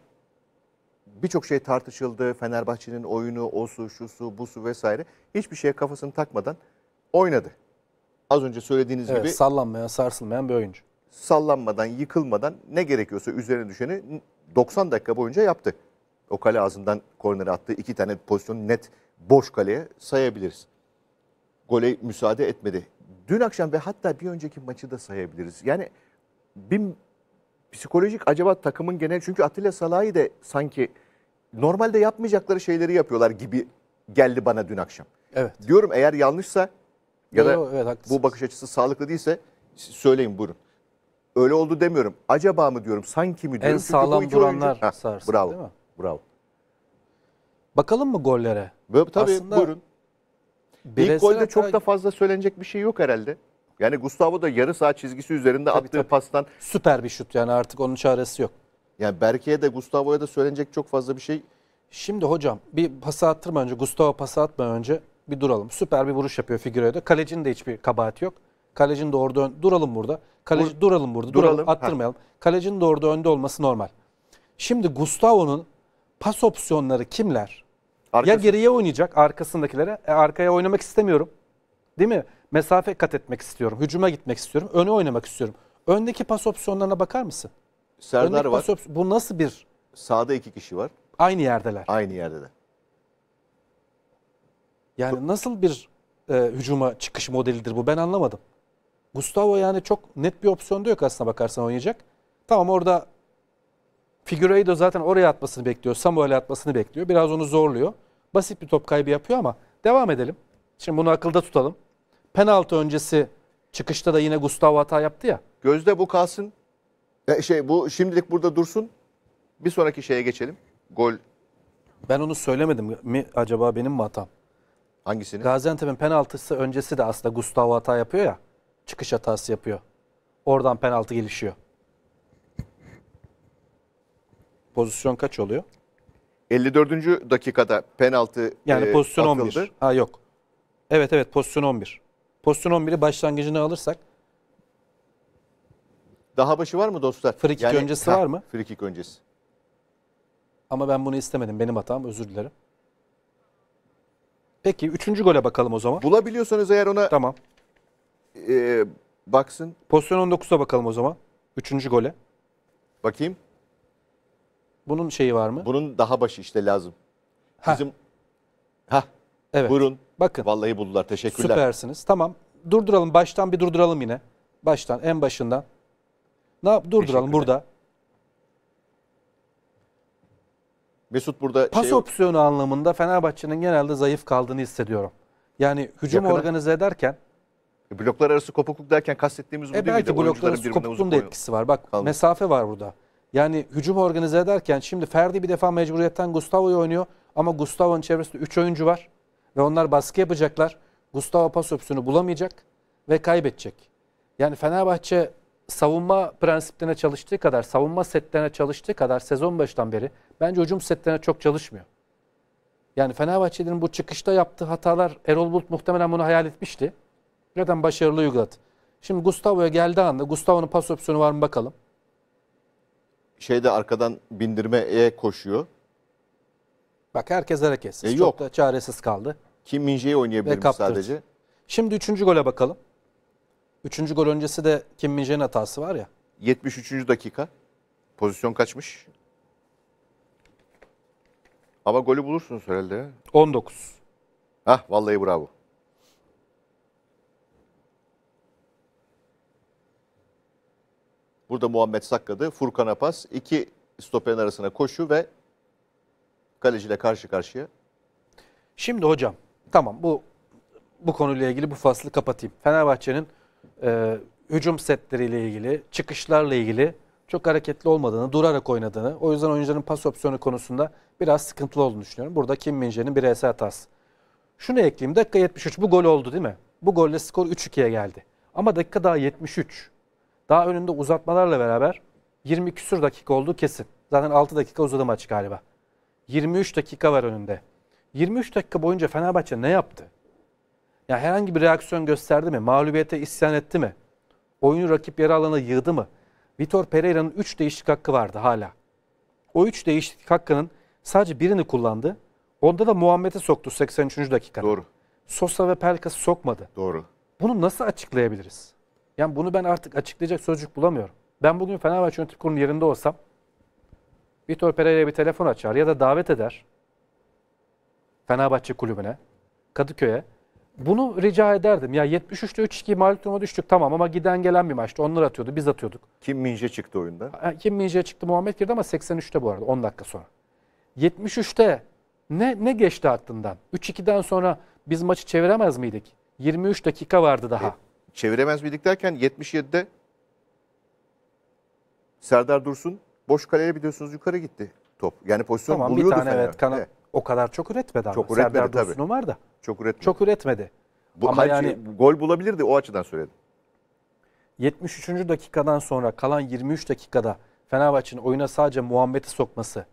birçok şey tartışıldı. Fenerbahçe'nin oyunu, o su, şu su, bu su vesaire. Hiçbir şeye kafasını takmadan oynadı. Az önce söylediğiniz evet, gibi. Sallanmayan, sarsılmayan bir oyuncu sallanmadan, yıkılmadan ne gerekiyorsa üzerine düşeni 90 dakika boyunca yaptı. O kale ağzından kornere attığı iki tane pozisyon net boş kaleye sayabiliriz. Gole müsaade etmedi. Dün akşam ve hatta bir önceki maçı da sayabiliriz. Yani bir psikolojik acaba takımın genel çünkü Atilla Salah'ı da sanki normalde yapmayacakları şeyleri yapıyorlar gibi geldi bana dün akşam. Evet. Diyorum eğer yanlışsa ya Doğru, da evet, bu bakış açısı sağlıklı değilse söyleyin buyurun öyle oldu demiyorum. Acaba mı diyorum, sanki mi diyorum. En Çünkü sağlam iki duranlar oyuncu... Heh, sarsın bravo, değil mi? Bravo. Bakalım mı gollere? Böyle, tabii Aslında buyurun. İlk golde çok da fazla söylenecek bir şey yok herhalde. Yani Gustavo da yarı saha çizgisi üzerinde tabii, attığı tabii. pastan. Süper bir şut yani artık onun çaresi yok. Yani Berke'ye de Gustavo'ya da söylenecek çok fazla bir şey. Şimdi hocam bir pas attırma önce Gustavo pas atma önce bir duralım. Süper bir vuruş yapıyor Figueiredo. Kalecinin de hiçbir kabahati yok. Kalecinin de orada duralım burada. Kaleci, Bur duralım burada. Duralım. duralım attırmayalım. Ha. Kalecinin de orada önde olması normal. Şimdi Gustavo'nun pas opsiyonları kimler? Arkası. Ya geriye oynayacak arkasındakilere. E, arkaya oynamak istemiyorum. Değil mi? Mesafe kat etmek istiyorum. Hücuma gitmek istiyorum. Öne oynamak istiyorum. Öndeki pas opsiyonlarına bakar mısın? Serdar Öndeki var. Pas bu nasıl bir? Sağda iki kişi var. Aynı yerdeler. Aynı yerdeler. Yani nasıl bir e, hücuma çıkış modelidir bu ben anlamadım. Gustavo yani çok net bir opsiyonda yok aslına bakarsan oynayacak. Tamam orada Figueiredo zaten oraya atmasını bekliyor. Samuel'e atmasını bekliyor. Biraz onu zorluyor. Basit bir top kaybı yapıyor ama devam edelim. Şimdi bunu akılda tutalım. Penaltı öncesi çıkışta da yine Gustavo hata yaptı ya. Gözde bu kalsın. E, şey bu şimdilik burada dursun. Bir sonraki şeye geçelim. Gol. Ben onu söylemedim mi acaba benim mi hatam? Hangisini? Gaziantep'in penaltısı öncesi de aslında Gustavo hata yapıyor ya çıkış hatası yapıyor. Oradan penaltı gelişiyor. Pozisyon kaç oluyor? 54. dakikada penaltı Yani e, pozisyon atıldı. 11. Ha yok. Evet evet pozisyon 11. Pozisyon 11'i başlangıcını alırsak Daha başı var mı dostlar? Frikik öncesi var mı? Frikik öncesi. ama ben bunu istemedim. Benim hatam özür dilerim. Peki 3. gole bakalım o zaman. Bulabiliyorsanız eğer ona Tamam e, baksın. Pozisyon 19'a bakalım o zaman. Üçüncü gole. Bakayım. Bunun şeyi var mı? Bunun daha başı işte lazım. Ha. Bizim ha. Evet. Buyurun. Bakın. Vallahi buldular. Teşekkürler. Süpersiniz. Tamam. Durduralım. Baştan bir durduralım yine. Baştan en başından. Ne yap? Durduralım burada. Mesut burada şey pas şey opsiyonu anlamında Fenerbahçe'nin genelde zayıf kaldığını hissediyorum. Yani hücum Yakına. organize ederken e, bloklar arası kopukluk derken kastettiğimiz e, bu e değil belki miydi? bloklar arası kopukluğun da etkisi var. Bak Kaldı. mesafe var burada. Yani hücum organize ederken şimdi Ferdi bir defa mecburiyetten Gustavo'yu oynuyor. Ama Gustavo'nun çevresinde 3 oyuncu var. Ve onlar baskı yapacaklar. Gustavo pas öpsünü bulamayacak ve kaybedecek. Yani Fenerbahçe savunma prensiplerine çalıştığı kadar, savunma setlerine çalıştığı kadar sezon baştan beri bence hücum setlerine çok çalışmıyor. Yani Fenerbahçe'nin bu çıkışta yaptığı hatalar Erol Bulut muhtemelen bunu hayal etmişti. Zaten başarılı uyguladı. Şimdi Gustavo'ya geldiği anda Gustavo'nun pas opsiyonu var mı bakalım. Şeyde arkadan bindirmeye koşuyor. Bak herkes hareketsiz. E, yok. Çok da çaresiz kaldı. Kim Minje'yi oynayabilirim sadece. Şimdi üçüncü gole bakalım. Üçüncü gol öncesi de Kim Minje'nin hatası var ya. 73. dakika. Pozisyon kaçmış. Ama golü bulursunuz herhalde. 19. Hah vallahi bravo. Burada Muhammed sakladı. Furkan Apas iki stoperin arasına koşu ve kaleciyle karşı karşıya. Şimdi hocam tamam bu bu konuyla ilgili bu faslı kapatayım. Fenerbahçe'nin e, hücum setleriyle ilgili, çıkışlarla ilgili çok hareketli olmadığını, durarak oynadığını, o yüzden oyuncuların pas opsiyonu konusunda biraz sıkıntılı olduğunu düşünüyorum. Burada Kim Minje'nin bireysel hatası. Şunu ekleyeyim, dakika 73 bu gol oldu değil mi? Bu golle skor 3-2'ye geldi. Ama dakika daha 73. Daha önünde uzatmalarla beraber 20 küsür dakika olduğu kesin. Zaten 6 dakika uzadı maç galiba. 23 dakika var önünde. 23 dakika boyunca Fenerbahçe ne yaptı? Ya yani herhangi bir reaksiyon gösterdi mi? Mağlubiyete isyan etti mi? Oyunu rakip yarı alana yığdı mı? Vitor Pereira'nın 3 değişiklik hakkı vardı hala. O 3 değişiklik hakkının sadece birini kullandı. Onda da Muhammed'i soktu 83. dakikada. Doğru. Sosa ve Pelkas'ı sokmadı. Doğru. Bunu nasıl açıklayabiliriz? Yani bunu ben artık açıklayacak sözcük bulamıyorum. Ben bugün Fenerbahçe Yönetim Kurulu yerinde olsam Vitor Pereira'ya bir telefon açar ya da davet eder Fenerbahçe kulübüne, Kadıköy'e. Bunu rica ederdim. Ya 73'te 3-2 mağlup duruma düştük tamam ama giden gelen bir maçtı. Onlar atıyordu, biz atıyorduk. Kim Minje çıktı oyunda? Kim Minje çıktı Muhammed girdi ama 83'te bu arada 10 dakika sonra. 73'te ne, ne geçti aklından? 3-2'den sonra biz maçı çeviremez miydik? 23 dakika vardı daha. Evet çeviremez miydik derken 77'de Serdar Dursun boş kaleye biliyorsunuz yukarı gitti top. Yani pozisyon tamam, buluyordu bir tane Fener. evet kanat evet. o kadar çok üretmedi ama. Çok üretmedi Serdar tabii. Dursun'un var da. Çok üretmedi. Çok üretmedi. Bu, ama yani gol bulabilirdi o açıdan söyledim. 73. dakikadan sonra kalan 23 dakikada Fenerbahçe'nin oyuna sadece Muhammed'i sokması.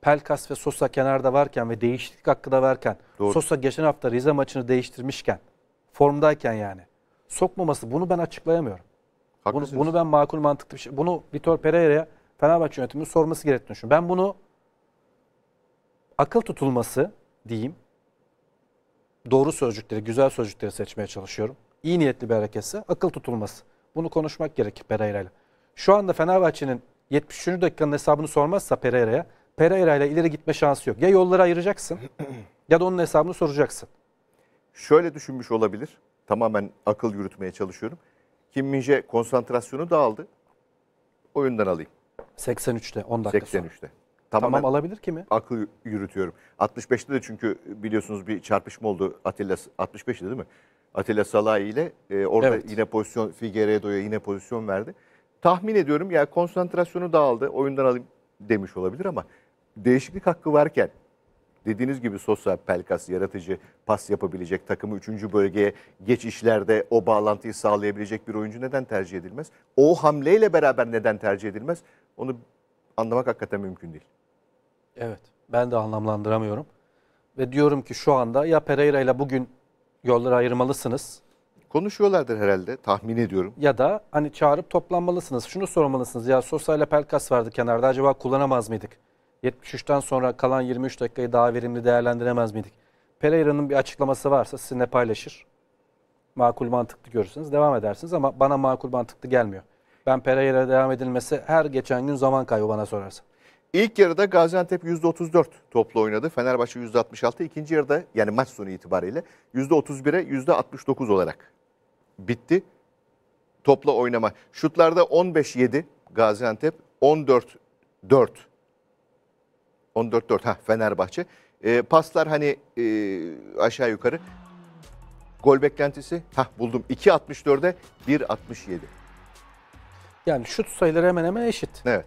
Pelkas ve Sosa kenarda varken ve değişiklik hakkı da varken. Doğru. Sosa geçen hafta Rize maçını değiştirmişken, formdayken yani sokmaması bunu ben açıklayamıyorum. Bunu, bunu ben makul mantıklı bir şey. Bunu Vitor Pereira'ya Fenerbahçe yönetiminin sorması gerektiğini düşünüyorum. Ben bunu akıl tutulması diyeyim. Doğru sözcükleri, güzel sözcükleri seçmeye çalışıyorum. İyi niyetli bir hareketse akıl tutulması. Bunu konuşmak gerekir Pereira ile. Şu anda Fenerbahçe'nin 73. dakikanın hesabını sormazsa Pereira'ya, Pereira ile ileri gitme şansı yok. Ya yolları ayıracaksın ya da onun hesabını soracaksın. Şöyle düşünmüş olabilir tamamen akıl yürütmeye çalışıyorum. Kim Minje konsantrasyonu dağıldı. Oyundan alayım. 83'te 10 dakika 83'te. Tamamen tamam alabilir kimi? Akıl yürütüyorum. 65'te de çünkü biliyorsunuz bir çarpışma oldu Atilla 65'te değil mi? Atilla Salahi ile e, orada evet. yine pozisyon Figueiredo'ya yine pozisyon verdi. Tahmin ediyorum ya konsantrasyonu dağıldı. Oyundan alayım demiş olabilir ama değişiklik hakkı varken Dediğiniz gibi sosyal Pelkas yaratıcı pas yapabilecek takımı 3. bölgeye geçişlerde o bağlantıyı sağlayabilecek bir oyuncu neden tercih edilmez? O hamleyle beraber neden tercih edilmez? Onu anlamak hakikaten mümkün değil. Evet ben de anlamlandıramıyorum. Ve diyorum ki şu anda ya Pereira ile bugün yolları ayırmalısınız. Konuşuyorlardır herhalde tahmin ediyorum. Ya da hani çağırıp toplanmalısınız. Şunu sormalısınız ya Sosa ile Pelkas vardı kenarda acaba kullanamaz mıydık? 73'ten sonra kalan 23 dakikayı daha verimli değerlendiremez miydik? Pereira'nın bir açıklaması varsa sizinle paylaşır. Makul mantıklı görürsünüz. Devam edersiniz ama bana makul mantıklı gelmiyor. Ben Pereira devam edilmesi her geçen gün zaman kaybı bana sorarsan. İlk yarıda Gaziantep %34 toplu oynadı. Fenerbahçe %66. İkinci yarıda yani maç sonu itibariyle %31'e %69 olarak bitti. Topla oynama. Şutlarda 15-7 Gaziantep, 14-4 14-4 ha Fenerbahçe. E, paslar hani e, aşağı yukarı. Gol beklentisi ha buldum 2.64'e 1.67. Yani şut sayıları hemen hemen eşit. Evet.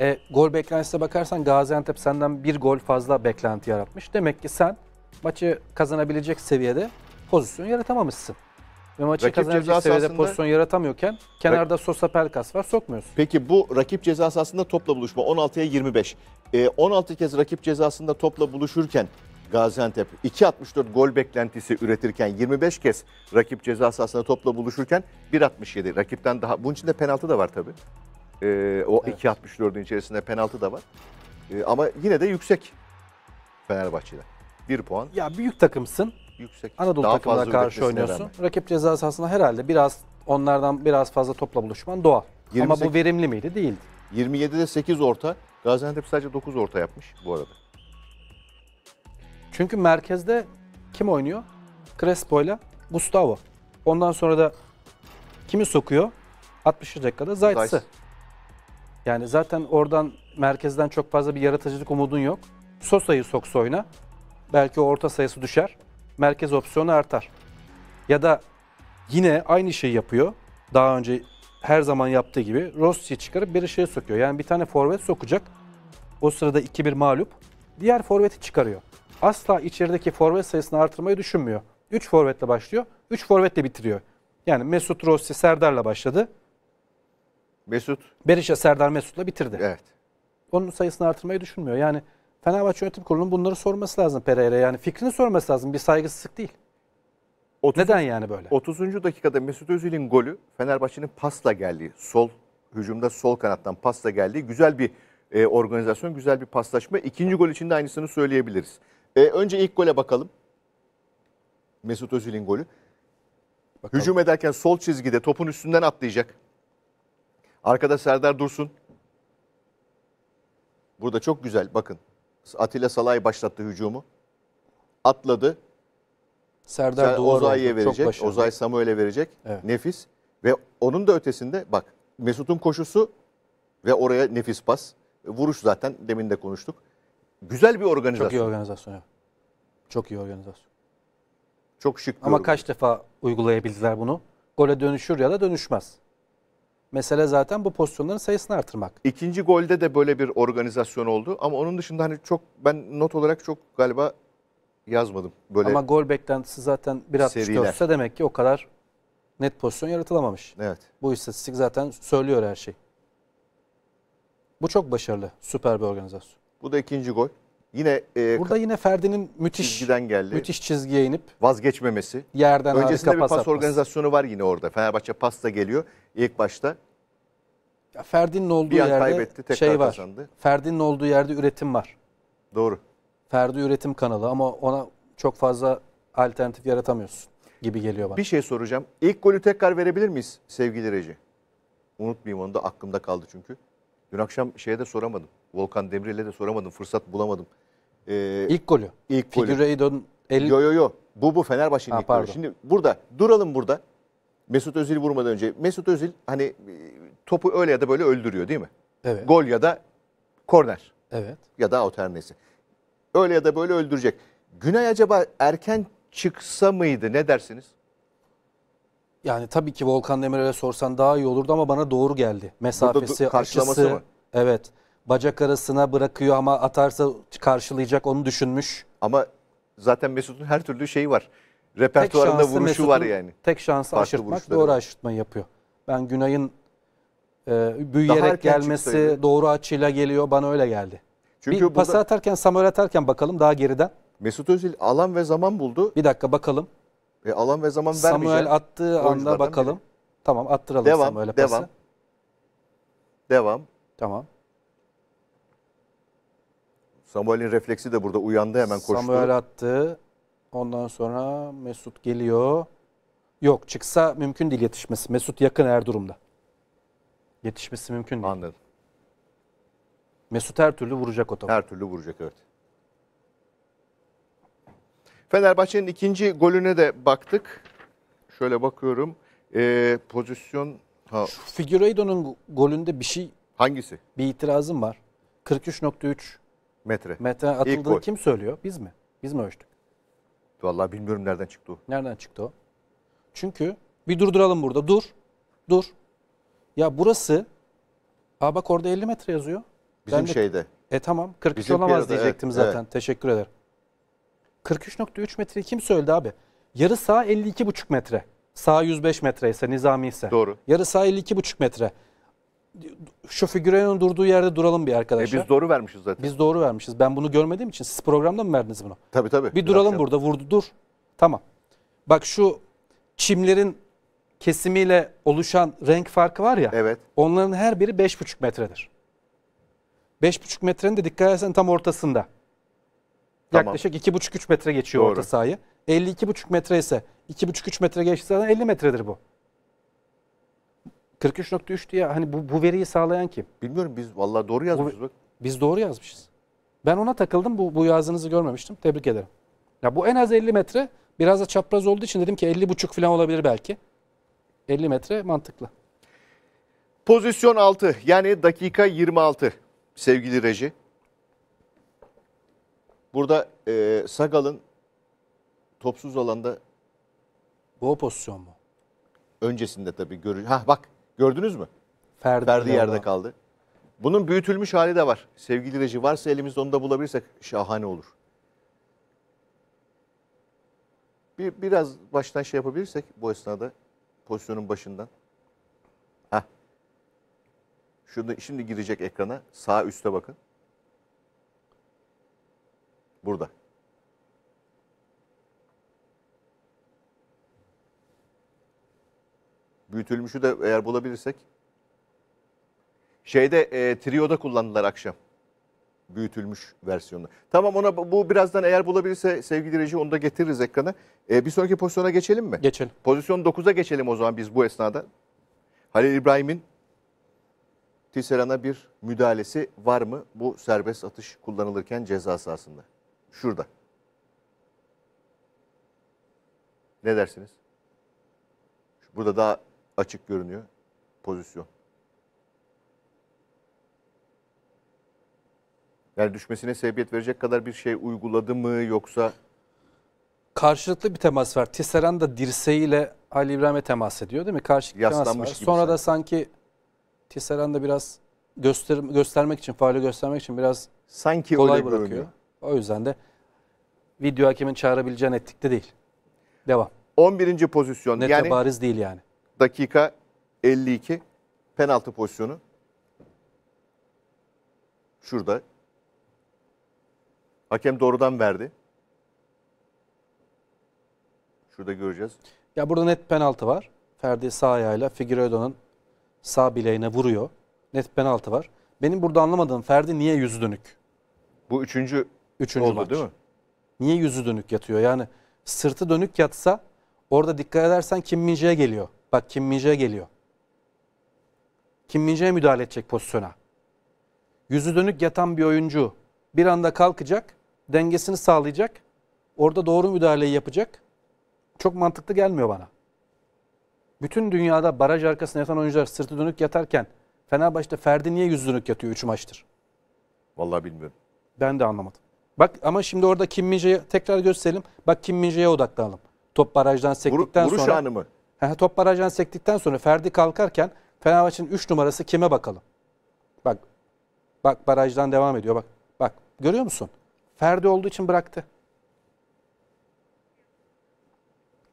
E, gol beklentisine bakarsan Gaziantep senden bir gol fazla beklenti yaratmış. Demek ki sen maçı kazanabilecek seviyede pozisyon yaratamamışsın. Ve maçı rakip kazanacak seviyede pozisyon yaratamıyorken kenarda Rak... Sosa Pelkas var sokmuyorsun. Peki bu rakip ceza sahasında topla buluşma 16'ya 25. Ee, 16 kez rakip cezasında topla buluşurken Gaziantep 2.64 gol beklentisi üretirken 25 kez rakip ceza sahasında topla buluşurken 1.67 rakipten daha. Bunun içinde penaltı da var tabii. Ee, o evet. 2.64'ün içerisinde penaltı da var. Ee, ama yine de yüksek Fenerbahçe'de. bir puan. Ya büyük takımsın yüksek. Anadolu Daha takımına karşı oynuyorsun. Rağmen. Rakip ceza sahasında herhalde biraz onlardan biraz fazla topla buluşman doğal. 28, Ama bu verimli miydi? Değildi. 27'de 8 orta. Gaziantep sadece 9 orta yapmış bu arada. Çünkü merkezde kim oynuyor? Crespo ile Gustavo. Ondan sonra da kimi sokuyor? 60. dakikada Zayt'sı. Yani zaten oradan merkezden çok fazla bir yaratıcılık umudun yok. Sosa'yı soksa oyna. Belki o orta sayısı düşer merkez opsiyonu artar. Ya da yine aynı şeyi yapıyor. Daha önce her zaman yaptığı gibi Rossi'yi çıkarıp bir şey sokuyor. Yani bir tane forvet sokacak. O sırada 2-1 mağlup. Diğer forveti çıkarıyor. Asla içerideki forvet sayısını artırmayı düşünmüyor. 3 forvetle başlıyor. 3 forvetle bitiriyor. Yani Mesut Rossi Serdar'la başladı. Mesut. Berisha Serdar Mesut'la bitirdi. Evet. Onun sayısını artırmayı düşünmüyor. Yani Fenerbahçe Yönetim Kurulu'nun bunları sorması lazım Pereira. Yani fikrini sorması lazım. Bir saygısızlık değil. 30, Neden yani böyle? 30. dakikada Mesut Özil'in golü Fenerbahçe'nin pasla geldiği, sol hücumda sol kanattan pasla geldiği güzel bir e, organizasyon, güzel bir paslaşma. İkinci gol için de aynısını söyleyebiliriz. E, önce ilk gole bakalım. Mesut Özil'in golü. Bakalım. Hücum ederken sol çizgide topun üstünden atlayacak. Arkada Serdar Dursun. Burada çok güzel bakın. Atilla Salay başlattı hücumu. Atladı. Serdar Ser, Ozay'a verecek. Ozay Samuel'e verecek. Evet. Nefis. Ve onun da ötesinde bak Mesut'un koşusu ve oraya nefis pas. Vuruş zaten demin de konuştuk. Güzel bir organizasyon. Çok iyi organizasyon. Çok iyi organizasyon. Çok şık. Ama kaç defa uygulayabildiler bunu? Gole dönüşür ya da dönüşmez. Mesele zaten bu pozisyonların sayısını artırmak. İkinci golde de böyle bir organizasyon oldu ama onun dışında hani çok ben not olarak çok galiba yazmadım. Böyle Ama gol beklentisi zaten 1.64'se demek ki o kadar net pozisyon yaratılamamış. Evet. Bu istatistik zaten söylüyor her şey. Bu çok başarılı. Süper bir organizasyon. Bu da ikinci gol. Yine e, Burada yine Ferdi'nin müthiş çizgiden geldi. müthiş çizgiye inip vazgeçmemesi. yerden Öncesinde bir pas pas organizasyonu var yine orada. Fenerbahçe pasta geliyor ilk başta. Ya Ferdi'nin olduğu Bir an yerde kaybetti, tekrar şey var. kazandı. Ferdi'nin olduğu yerde üretim var. Doğru. Ferdi üretim kanalı ama ona çok fazla alternatif yaratamıyorsun gibi geliyor bana. Bir şey soracağım. İlk golü tekrar verebilir miyiz sevgili Reji? Unutmayayım onu da aklımda kaldı çünkü. Dün akşam şeye de soramadım. Volkan Demirel'e de soramadım. Fırsat bulamadım. Ee, ilk golü. İlk golü. Figueiredo'nun el... Yo yo yo. Bu bu Fenerbahçe'nin ilk golü. Şimdi burada duralım burada. Mesut Özil vurmadan önce. Mesut Özil hani e, topu öyle ya da böyle öldürüyor değil mi? Evet. Gol ya da korner. Evet. Ya da out her neyse. Öyle ya da böyle öldürecek. Günay acaba erken çıksa mıydı ne dersiniz? Yani tabii ki Volkan Demirel'e sorsan daha iyi olurdu ama bana doğru geldi. Mesafesi, Burada, açısı. Mı? Evet bacak arasına bırakıyor ama atarsa karşılayacak onu düşünmüş. Ama zaten Mesut'un her türlü şeyi var. Repertuarında vuruşu var yani. Tek şansı Farklı aşırtmak doğru var. aşırtmayı yapıyor. Ben Günay'ın e, büyüyerek gelmesi doğru açıyla geliyor bana öyle geldi. Çünkü bir burada... pası atarken Samuel atarken bakalım daha geriden. Mesut Özil alan ve zaman buldu. Bir dakika bakalım. E, alan ve zaman vermeyecek. Samuel attığı anda bakalım. Biri. Tamam attıralım devam, Samuel'e pası. Devam. Devam. Tamam. Samuel'in refleksi de burada uyandı hemen koştu. Samuel attı. Ondan sonra Mesut geliyor. Yok çıksa mümkün değil yetişmesi. Mesut yakın Erzurum'da. Yetişmesi mümkün değil. Anladım. Mesut her türlü vuracak o topu. Her türlü vuracak evet. Fenerbahçe'nin ikinci golüne de baktık. Şöyle bakıyorum. Ee, pozisyon... Ha. Figueiredo'nun golünde bir şey... Hangisi? Bir itirazım var. 43.3 Metre. Metre atıldığını kim söylüyor? Biz mi? Biz mi ölçtük? Vallahi bilmiyorum nereden çıktı o. Nereden çıktı o? Çünkü bir durduralım burada. Dur. Dur. Ya burası Aa bak orada 50 metre yazıyor. Bizim ben de, şeyde. E tamam 43 Bizim olamaz piyada, diyecektim evet, zaten. Evet. Teşekkür ederim. 43.3 metre kim söyledi abi? Yarı sağ 52,5 metre. Sağ 105 metre ise nizami ise. Doğru. Yarı sağ 52,5 metre şu figürenin durduğu yerde duralım bir arkadaşlar. E biz doğru vermişiz zaten. Biz doğru vermişiz. Ben bunu görmediğim için siz programda mı verdiniz bunu? Tabii tabii. Bir duralım Biraz burada. Vurdu dur. Tamam. Bak şu çimlerin kesimiyle oluşan renk farkı var ya. Evet. Onların her biri 5,5 metredir. 5,5 metrenin de dikkat edersen tam ortasında. Tamam. Yaklaşık 2,5-3 metre geçiyor Doğru. orta sahayı. 52,5 metre ise 2,5-3 metre geçtiği 50 metredir bu. 43.3 diye hani bu, bu veriyi sağlayan kim? Bilmiyorum biz vallahi doğru yazmışız bu, bak. Biz doğru yazmışız. Ben ona takıldım bu, bu yazınızı görmemiştim. Tebrik ederim. Ya bu en az 50 metre biraz da çapraz olduğu için dedim ki 50 buçuk falan olabilir belki. 50 metre mantıklı. Pozisyon 6 yani dakika 26 sevgili reji. Burada e, Sagal'ın topsuz alanda... Bu o pozisyon mu? Öncesinde tabii görür. Ha bak Gördünüz mü? Ferdi, Ferdi yerde kaldı. Bunun büyütülmüş hali de var. Sevgili reji varsa elimizde onu da bulabilirsek şahane olur. Bir, biraz baştan şey yapabilirsek bu esnada pozisyonun başından. Heh. Şurada şimdi girecek ekrana. Sağ üste bakın. Burada. Büyütülmüşü de eğer bulabilirsek. Şeyde e, Trio'da kullandılar akşam. Büyütülmüş versiyonu. Tamam ona bu birazdan eğer bulabilirse sevgili reji onu da getiririz ekrana. E, bir sonraki pozisyona geçelim mi? Geçelim. Pozisyon 9'a geçelim o zaman biz bu esnada. Halil İbrahim'in Tisseran'a bir müdahalesi var mı bu serbest atış kullanılırken ceza sahasında? Şurada. Ne dersiniz? Burada daha açık görünüyor pozisyon. Yani düşmesine sebebiyet verecek kadar bir şey uyguladı mı yoksa? Karşılıklı bir temas var. Tisseran da dirseğiyle Ali İbrahim'e temas ediyor değil mi? Karşılıklı temas var. Sonra sen. da sanki Tisseran da biraz göster göstermek için, faali göstermek için biraz sanki kolay öyle bırakıyor. Görünüyor. O yüzden de video hakemin çağırabileceği netlikte değil. Devam. 11. pozisyon. Net yani, bariz değil yani dakika 52 penaltı pozisyonu. Şurada. Hakem doğrudan verdi. Şurada göreceğiz. Ya burada net penaltı var. Ferdi sağ ayağıyla Figueiredo'nun sağ bileğine vuruyor. Net penaltı var. Benim burada anlamadığım Ferdi niye yüzü dönük? Bu üçüncü, üçüncü oldu maç. değil mi? Niye yüzü dönük yatıyor? Yani sırtı dönük yatsa orada dikkat edersen Kim Minje'ye geliyor. Bak Kim Minje geliyor. Kim Minje müdahale edecek pozisyona. Yüzü dönük yatan bir oyuncu bir anda kalkacak, dengesini sağlayacak. Orada doğru müdahaleyi yapacak. Çok mantıklı gelmiyor bana. Bütün dünyada baraj arkasına yatan oyuncular sırtı dönük yatarken Fenerbahçe'de Ferdi niye yüz dönük yatıyor 3 maçtır? Vallahi bilmiyorum. Ben de anlamadım. Bak ama şimdi orada Kim Minje'ye tekrar gösterelim. Bak Kim Minje'ye odaklanalım. Top barajdan sektikten Vur, vuruş sonra. Vuruş anı mı? Top barajdan sektikten sonra Ferdi kalkarken Fenerbahçe'nin 3 numarası kime bakalım? Bak. Bak barajdan devam ediyor. Bak. Bak. Görüyor musun? Ferdi olduğu için bıraktı.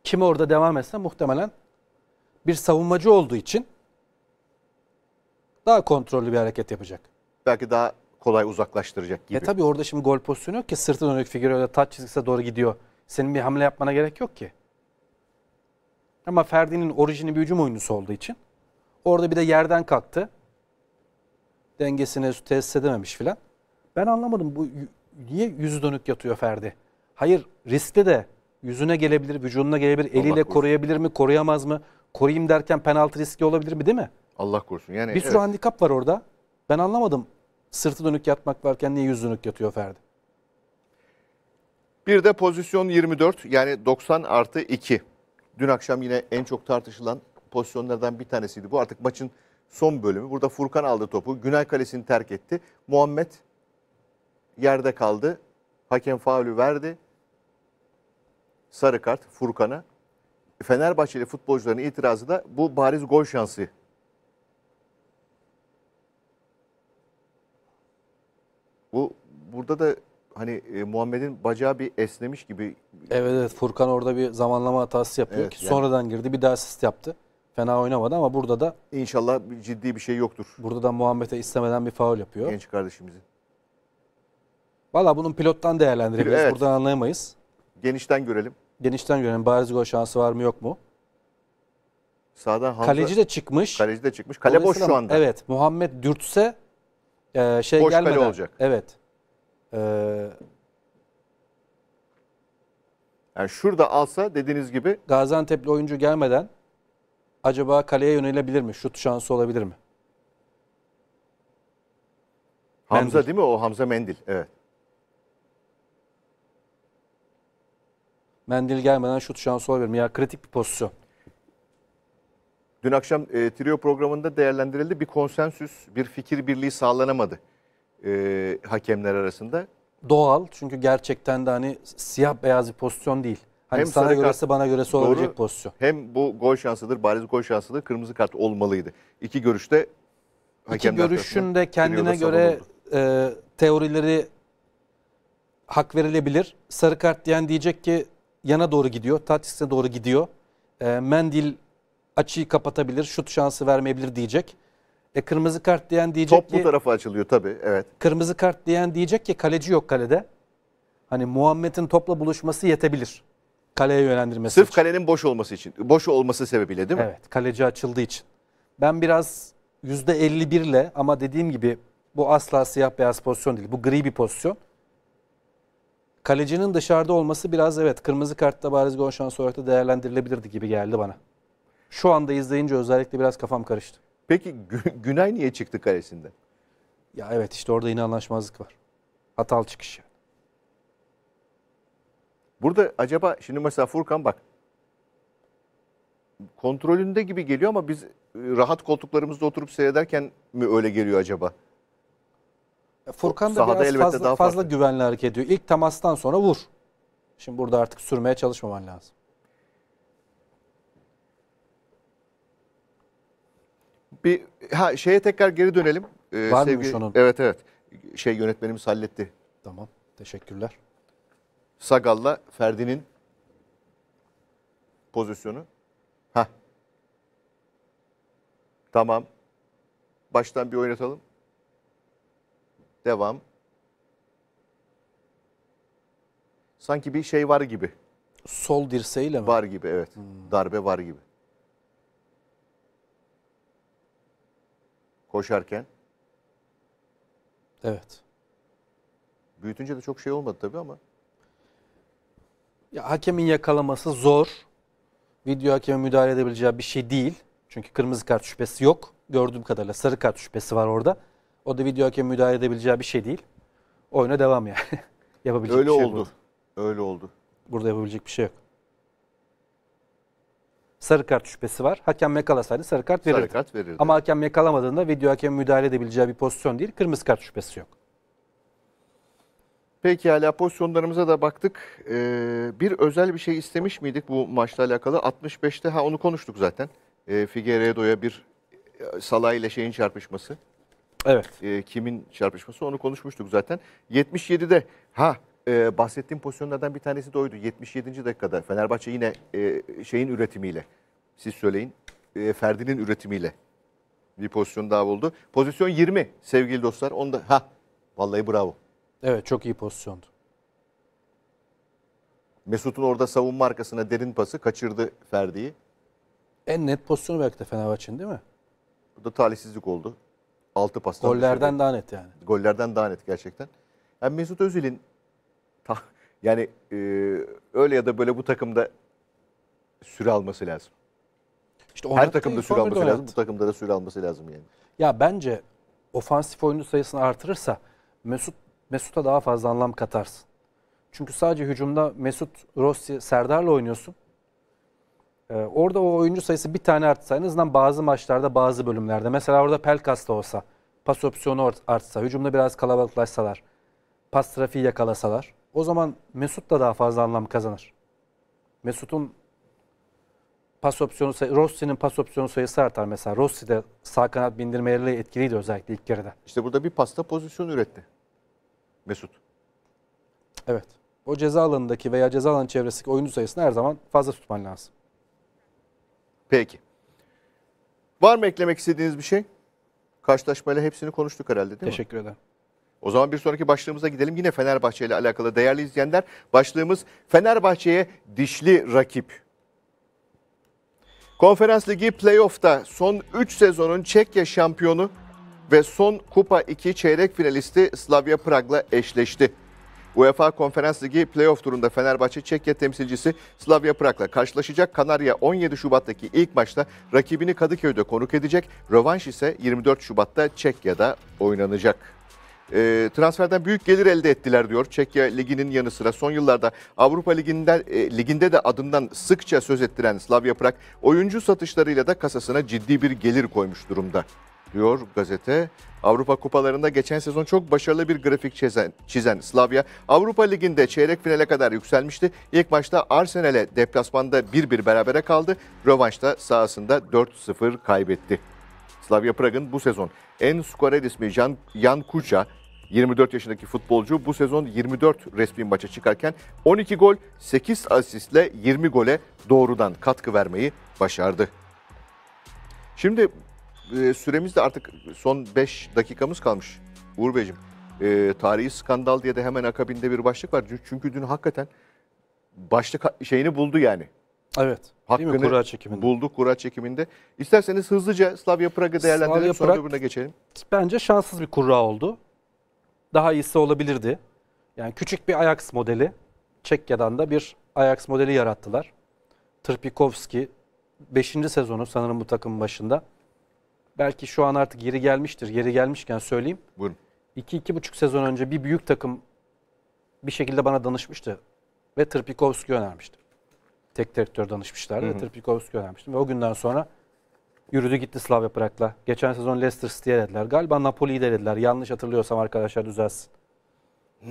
Kim orada devam etse muhtemelen bir savunmacı olduğu için daha kontrollü bir hareket yapacak. Belki daha kolay uzaklaştıracak gibi. E tabii orada şimdi gol pozisyonu yok ki sırtı dönük figür öyle taç çizgisine doğru gidiyor. Senin bir hamle yapmana gerek yok ki. Ama Ferdi'nin orijini bir hücum oyuncusu olduğu için. Orada bir de yerden kalktı. Dengesini tesis edememiş filan. Ben anlamadım bu niye yüzü dönük yatıyor Ferdi? Hayır riskli de yüzüne gelebilir, vücuduna gelebilir, eliyle korusun. koruyabilir mi, koruyamaz mı? Koruyayım derken penaltı riski olabilir mi değil mi? Allah korusun. Yani bir sürü evet. handikap var orada. Ben anlamadım. Sırtı dönük yatmak varken niye yüz dönük yatıyor Ferdi? Bir de pozisyon 24 yani 90 artı 2. Dün akşam yine en çok tartışılan pozisyonlardan bir tanesiydi. Bu artık maçın son bölümü. Burada Furkan aldı topu. Günay Kalesi'ni terk etti. Muhammed yerde kaldı. Hakem faulü verdi. Sarı kart Furkan'a. Fenerbahçeli futbolcuların itirazı da bu bariz gol şansı. Bu burada da hani e, Muhammed'in bacağı bir esnemiş gibi. Evet evet Furkan orada bir zamanlama hatası yapıyor evet, ki yani. sonradan girdi bir daha asist yaptı. Fena oynamadı ama burada da inşallah ciddi bir şey yoktur. Burada da Muhammed'e istemeden bir faul yapıyor. Genç kardeşimizin. Valla bunun pilottan değerlendirebiliriz. Evet. Buradan anlayamayız. Genişten görelim. Genişten görelim. Bariz gol şansı var mı yok mu? Sağdan Hamza. Kaleci de çıkmış. Kaleci de çıkmış. Kale boş şu anda. Evet. Muhammed dürtse e, şey boş gelmeden. Boş kale olacak. Evet. Ee, yani şurada alsa dediğiniz gibi. Gaziantep'li oyuncu gelmeden acaba kaleye yönelebilir mi? Şut şansı olabilir mi? Hamza Mendil. değil mi o? Hamza Mendil. Evet. Mendil gelmeden şut şansı olabilir mi? Ya kritik bir pozisyon. Dün akşam e, trio programında değerlendirildi. Bir konsensüs, bir fikir birliği sağlanamadı e, hakemler arasında. Doğal çünkü gerçekten de hani siyah beyaz bir pozisyon değil. Hani hem sana göresi kart, bana göresi doğru, olabilecek pozisyon. Hem bu gol şansıdır, bariz gol şansıdır. Kırmızı kart olmalıydı. İki görüşte hakemler İki görüşün de kendine göre e, teorileri hak verilebilir. Sarı kart diyen diyecek ki yana doğru gidiyor, Tatis'e doğru gidiyor. E, Mendil açıyı kapatabilir, şut şansı vermeyebilir diyecek. E kırmızı kart diyen diyecek Top ki... Top bu tarafa açılıyor tabii evet. Kırmızı kart diyen diyecek ki kaleci yok kalede. Hani Muhammed'in topla buluşması yetebilir. Kaleye yönlendirmesi Sırf için. kalenin boş olması için. Boş olması sebebiyle değil mi? Evet kaleci açıldığı için. Ben biraz %51 ile ama dediğim gibi bu asla siyah beyaz pozisyon değil. Bu gri bir pozisyon. Kalecinin dışarıda olması biraz evet kırmızı kartta bariz gol şansı olarak da değerlendirilebilirdi gibi geldi bana. Şu anda izleyince özellikle biraz kafam karıştı. Peki Gü- Günay niye çıktı kalesinden? Ya evet işte orada yine anlaşmazlık var. Hatalı çıkış yani. Burada acaba şimdi mesela Furkan bak kontrolünde gibi geliyor ama biz e, rahat koltuklarımızda oturup seyrederken mi öyle geliyor acaba? E, Furkan da Sahada biraz fazla, daha fazla güvenli hareket ediyor. İlk temastan sonra vur. Şimdi burada artık sürmeye çalışmaman lazım. Bir ha şeye tekrar geri dönelim. Ee, Var sevgili, onun? Evet evet. Şey yönetmenimiz halletti. Tamam. Teşekkürler. Sagal'la Ferdi'nin pozisyonu. Ha. Tamam. Baştan bir oynatalım. Devam. Sanki bir şey var gibi. Sol dirseğiyle mi? Var gibi evet. Hmm. Darbe var gibi. koşarken. Evet. Büyütünce de çok şey olmadı tabii ama. Ya, hakemin yakalaması zor. Video hakeme müdahale edebileceği bir şey değil. Çünkü kırmızı kart şüphesi yok. Gördüğüm kadarıyla sarı kart şüphesi var orada. O da video hakeme müdahale edebileceği bir şey değil. Oyuna devam yani. yapabilecek Öyle bir şey oldu. Burada. Öyle oldu. Burada yapabilecek bir şey yok sarı kart şüphesi var. Hakem yakalasaydı sarı kart verirdi. Sarı kart verirdi. Ama hakem yakalamadığında video hakem müdahale edebileceği bir pozisyon değil. Kırmızı kart şüphesi yok. Peki hala pozisyonlarımıza da baktık. Ee, bir özel bir şey istemiş miydik bu maçla alakalı? 65'te ha onu konuştuk zaten. Ee, Figueiredo'ya bir e, salay ile şeyin çarpışması. Evet. Ee, kimin çarpışması onu konuşmuştuk zaten. 77'de ha e, bahsettiğim pozisyonlardan bir tanesi de oydu. 77. dakikada Fenerbahçe yine e, şeyin üretimiyle, siz söyleyin, e, Ferdi'nin üretimiyle bir pozisyon daha buldu. Pozisyon 20 sevgili dostlar. da ha vallahi bravo. Evet çok iyi pozisyondu. Mesut'un orada savunma arkasına derin pası kaçırdı Ferdi'yi. En net pozisyonu belki de Fenerbahçe'nin değil mi? Bu da talihsizlik oldu. 6 pastan. Gollerden daha net yani. Gollerden daha net gerçekten. Yani Mesut Özil'in yani e, öyle ya da böyle bu takımda süre alması lazım. İşte Her takımda süre alması lazım. Bu takımda da süre alması lazım yani. Ya bence ofansif oyuncu sayısını artırırsa Mesut Mesut'a daha fazla anlam katarsın. Çünkü sadece hücumda Mesut, Rossi, Serdar'la oynuyorsun. Ee, orada o oyuncu sayısı bir tane artsa en azından bazı maçlarda bazı bölümlerde. Mesela orada Pelkas da olsa, pas opsiyonu artsa, hücumda biraz kalabalıklaşsalar, pas trafiği yakalasalar. O zaman Mesut da daha fazla anlam kazanır. Mesut'un pas opsiyonu Rossi'nin pas opsiyonu sayısı artar mesela. Rossi de sağ kanat bindirmeleriyle etkiliydi özellikle ilk yarıda. İşte burada bir pasta pozisyon üretti. Mesut. Evet. O ceza alanındaki veya ceza alanı çevresindeki oyuncu sayısını her zaman fazla tutman lazım. Peki. Var mı eklemek istediğiniz bir şey? Karşılaşmayla hepsini konuştuk herhalde değil Teşekkür mi? Teşekkür ederim. O zaman bir sonraki başlığımıza gidelim. Yine Fenerbahçe ile alakalı değerli izleyenler. Başlığımız Fenerbahçe'ye dişli rakip. Konferans Ligi playoff'ta son 3 sezonun Çekya şampiyonu ve son Kupa 2 çeyrek finalisti Slavia Prag'la eşleşti. UEFA Konferans Ligi playoff turunda Fenerbahçe Çekya temsilcisi Slavia Prag'la karşılaşacak. Kanarya 17 Şubat'taki ilk maçta rakibini Kadıköy'de konuk edecek. Rövanş ise 24 Şubat'ta Çekya'da oynanacak e, transferden büyük gelir elde ettiler diyor. Çekya Ligi'nin yanı sıra son yıllarda Avrupa Ligi'nden e, liginde de adından sıkça söz ettiren Slavia Prag oyuncu satışlarıyla da kasasına ciddi bir gelir koymuş durumda diyor gazete. Avrupa kupalarında geçen sezon çok başarılı bir grafik çizen, çizen Slavia Avrupa Ligi'nde çeyrek finale kadar yükselmişti. İlk maçta Arsenal'e deplasmanda 1-1 berabere kaldı. Rövanşta sahasında 4-0 kaybetti. Slavia Prag'ın bu sezon en skorer ismi Jan, Jan Kuca 24 yaşındaki futbolcu bu sezon 24 resmi maça çıkarken 12 gol, 8 asistle 20 gole doğrudan katkı vermeyi başardı. Şimdi e, süremizde artık son 5 dakikamız kalmış Uğur Beyciğim. E, tarihi skandal diye de hemen akabinde bir başlık var. Çünkü dün hakikaten başlık şeyini buldu yani. Evet. Hakkını kura çekiminde. bulduk kura çekiminde. İsterseniz hızlıca Slavia Prag'ı değerlendirelim Slavia sonra Prag, öbürüne geçelim. Bence şanssız bir kura oldu. Daha iyisi olabilirdi. Yani küçük bir Ajax modeli. Çekya'dan da bir Ajax modeli yarattılar. Trpikovski 5. sezonu sanırım bu takımın başında. Belki şu an artık geri gelmiştir. Geri gelmişken söyleyeyim. Buyurun. 2-2,5 sezon önce bir büyük takım bir şekilde bana danışmıştı ve Trpikovski önermişti. Tek direktör danışmışlardı. Hı hı. Trpikovski Ve o günden sonra yürüdü gitti Slavia Prag'la. Geçen sezon Leicester City'ye dediler. Galiba Napoli'yi de dediler. Yanlış hatırlıyorsam arkadaşlar düzelsin.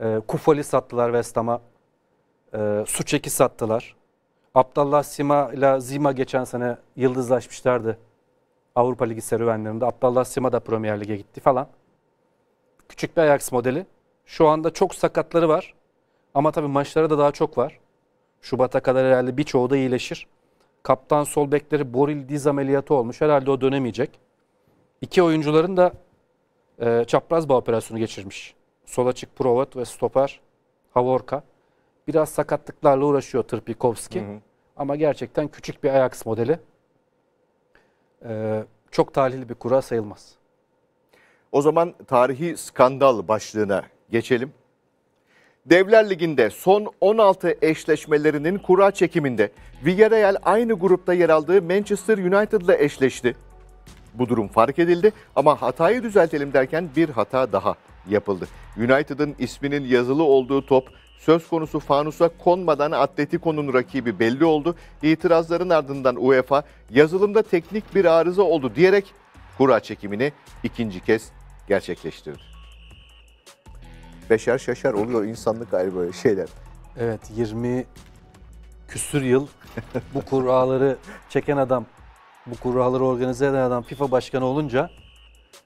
e, Kufali sattılar West Ham'a. E, Suçek'i sattılar. Abdallah Sima ile Zima geçen sene yıldızlaşmışlardı. Avrupa Ligi serüvenlerinde. Abdallah Sima da Premier Lig'e gitti falan. Küçük bir Ajax modeli. Şu anda çok sakatları var. Ama tabii maçlara da daha çok var. Şubat'a kadar herhalde birçoğu da iyileşir. Kaptan sol bekleri Boril diz ameliyatı olmuş. Herhalde o dönemeyecek. İki oyuncuların da e, çapraz bağ operasyonu geçirmiş. Sol açık Provat ve stoper Havorka. Biraz sakatlıklarla uğraşıyor Tırpikovski. Hı hı. Ama gerçekten küçük bir Ajax modeli. E, çok talihli bir kura sayılmaz. O zaman tarihi skandal başlığına geçelim. Devler Ligi'nde son 16 eşleşmelerinin kura çekiminde Villarreal aynı grupta yer aldığı Manchester United'la eşleşti. Bu durum fark edildi ama hatayı düzeltelim derken bir hata daha yapıldı. United'ın isminin yazılı olduğu top söz konusu fanusa konmadan Atletico'nun rakibi belli oldu. İtirazların ardından UEFA yazılımda teknik bir arıza oldu diyerek kura çekimini ikinci kez gerçekleştirdi beşer şaşar oluyor insanlık hali böyle şeyler. Evet 20 küsür yıl bu kuralları çeken adam, bu kuralları organize eden adam FIFA başkanı olunca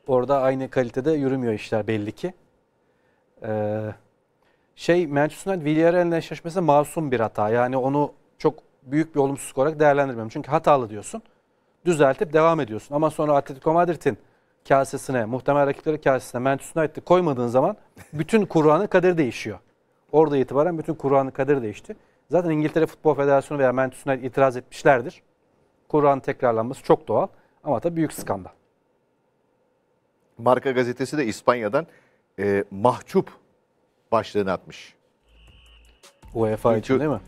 orada aynı kalitede yürümüyor işler belli ki. Ee, şey Manchester United Villarreal'in eşleşmesi masum bir hata. Yani onu çok büyük bir olumsuzluk olarak değerlendirmem. Çünkü hatalı diyorsun. Düzeltip devam ediyorsun. Ama sonra Atletico Madrid'in kasesine, muhtemel rakipleri kasesine Manchester United'ı koymadığın zaman bütün Kur'an'ın kaderi değişiyor. Orada itibaren bütün Kur'an'ın kaderi değişti. Zaten İngiltere Futbol Federasyonu veya Manchester United itiraz etmişlerdir. Kur'an tekrarlanması çok doğal ama tabii büyük skandal. Marka gazetesi de İspanya'dan e, mahcup başlığını atmış. UEFA için değil mi?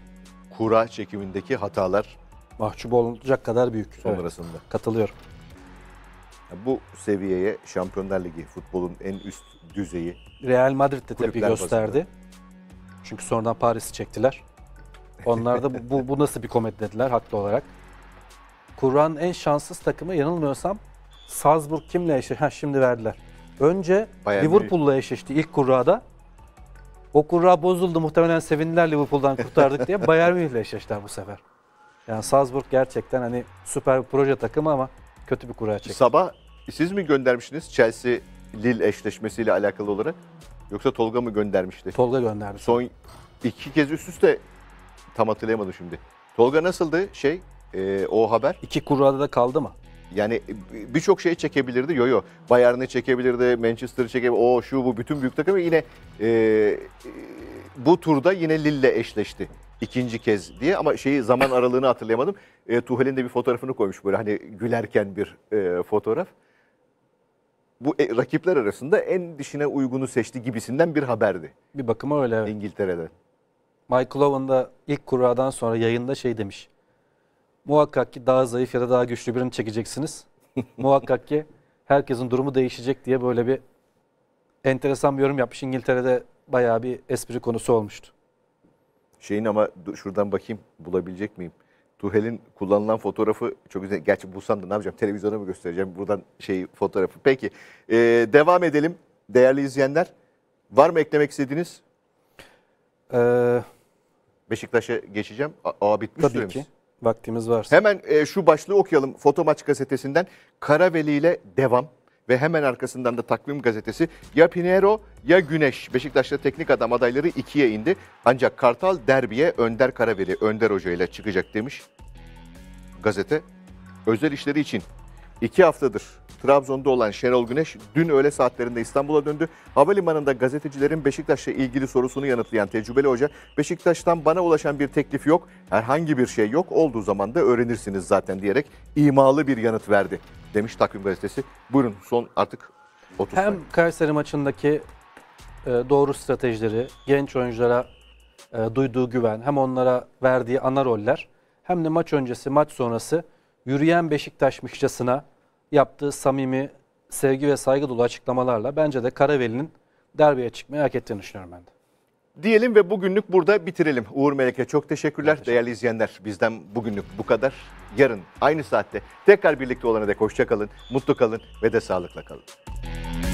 Kura çekimindeki hatalar mahcup olacak kadar büyük. Sonrasında. Evet, katılıyorum bu seviyeye Şampiyonlar Ligi futbolun en üst düzeyi. Real Madrid de tepki gösterdi. Basında. Çünkü sonradan Paris'i çektiler. Onlar da bu, bu nasıl bir komedi dediler haklı olarak. Kur'an en şanssız takımı yanılmıyorsam Salzburg kimle eşleşti? Ha şimdi verdiler. Önce Liverpool'la eşleşti ilk kurrada. O kurra bozuldu. Muhtemelen sevindiler Liverpool'dan kurtardık diye. Bayern Münih'le eşleştiler bu sefer. Yani Salzburg gerçekten hani süper bir proje takımı ama kötü bir kura çekti. Sabah siz mi göndermiştiniz Chelsea Lille eşleşmesiyle alakalı olarak? Yoksa Tolga mı göndermişti? Tolga gönderdi. Son iki kez üst üste tam hatırlayamadım şimdi. Tolga nasıldı şey e, o haber? İki kurada da kaldı mı? Yani birçok şeyi çekebilirdi. Yo yo. Bayern'i çekebilirdi, Manchester'ı çekebilirdi. O şu bu bütün büyük takımı yine e, bu turda yine Lille'le eşleşti. ikinci kez diye ama şeyi zaman aralığını hatırlayamadım. E, Tuhel'in de bir fotoğrafını koymuş böyle hani gülerken bir e, fotoğraf bu e, rakipler arasında en dişine uygunu seçti gibisinden bir haberdi. Bir bakıma öyle. Evet. İngiltere'de. Michael Owen da ilk kuradan sonra yayında şey demiş. Muhakkak ki daha zayıf ya da daha güçlü birini çekeceksiniz. Muhakkak ki herkesin durumu değişecek diye böyle bir enteresan bir yorum yapmış. İngiltere'de bayağı bir espri konusu olmuştu. Şeyin ama şuradan bakayım bulabilecek miyim? Tuhel'in kullanılan fotoğrafı çok güzel. Gerçi bulsam da ne yapacağım? Televizyona mı göstereceğim buradan şey fotoğrafı? Peki ee, devam edelim değerli izleyenler. Var mı eklemek istediğiniz? Ee, Beşiktaş'a geçeceğim. A, bitmiş tabii süremiz. ki. Vaktimiz varsa. Hemen e, şu başlığı okuyalım Foto Maç gazetesinden. Karaveli ile devam ve hemen arkasından da Takvim Gazetesi ya Pinero ya Güneş. Beşiktaş'ta teknik adam adayları ikiye indi. Ancak Kartal derbiye Önder Karaveli, Önder Hoca ile çıkacak demiş. Gazete özel işleri için iki haftadır Trabzon'da olan Şenol Güneş dün öğle saatlerinde İstanbul'a döndü. Havalimanında gazetecilerin Beşiktaş'la ilgili sorusunu yanıtlayan tecrübeli hoca, Beşiktaş'tan bana ulaşan bir teklif yok, herhangi bir şey yok, olduğu zaman da öğrenirsiniz zaten diyerek imalı bir yanıt verdi demiş Takvim Gazetesi. Buyurun son artık 30 Hem Kayseri maçındaki e, doğru stratejileri, genç oyunculara e, duyduğu güven, hem onlara verdiği ana roller, hem de maç öncesi, maç sonrası yürüyen Beşiktaş'mışçasına yaptığı samimi, sevgi ve saygı dolu açıklamalarla bence de Karaveli'nin derbeye çıkmayı hak ettiğini düşünüyorum ben de. Diyelim ve bugünlük burada bitirelim. Uğur Melek'e çok teşekkürler. Teşekkür Değerli izleyenler bizden bugünlük bu kadar. Yarın aynı saatte tekrar birlikte olana dek hoşça kalın, mutlu kalın ve de sağlıkla kalın.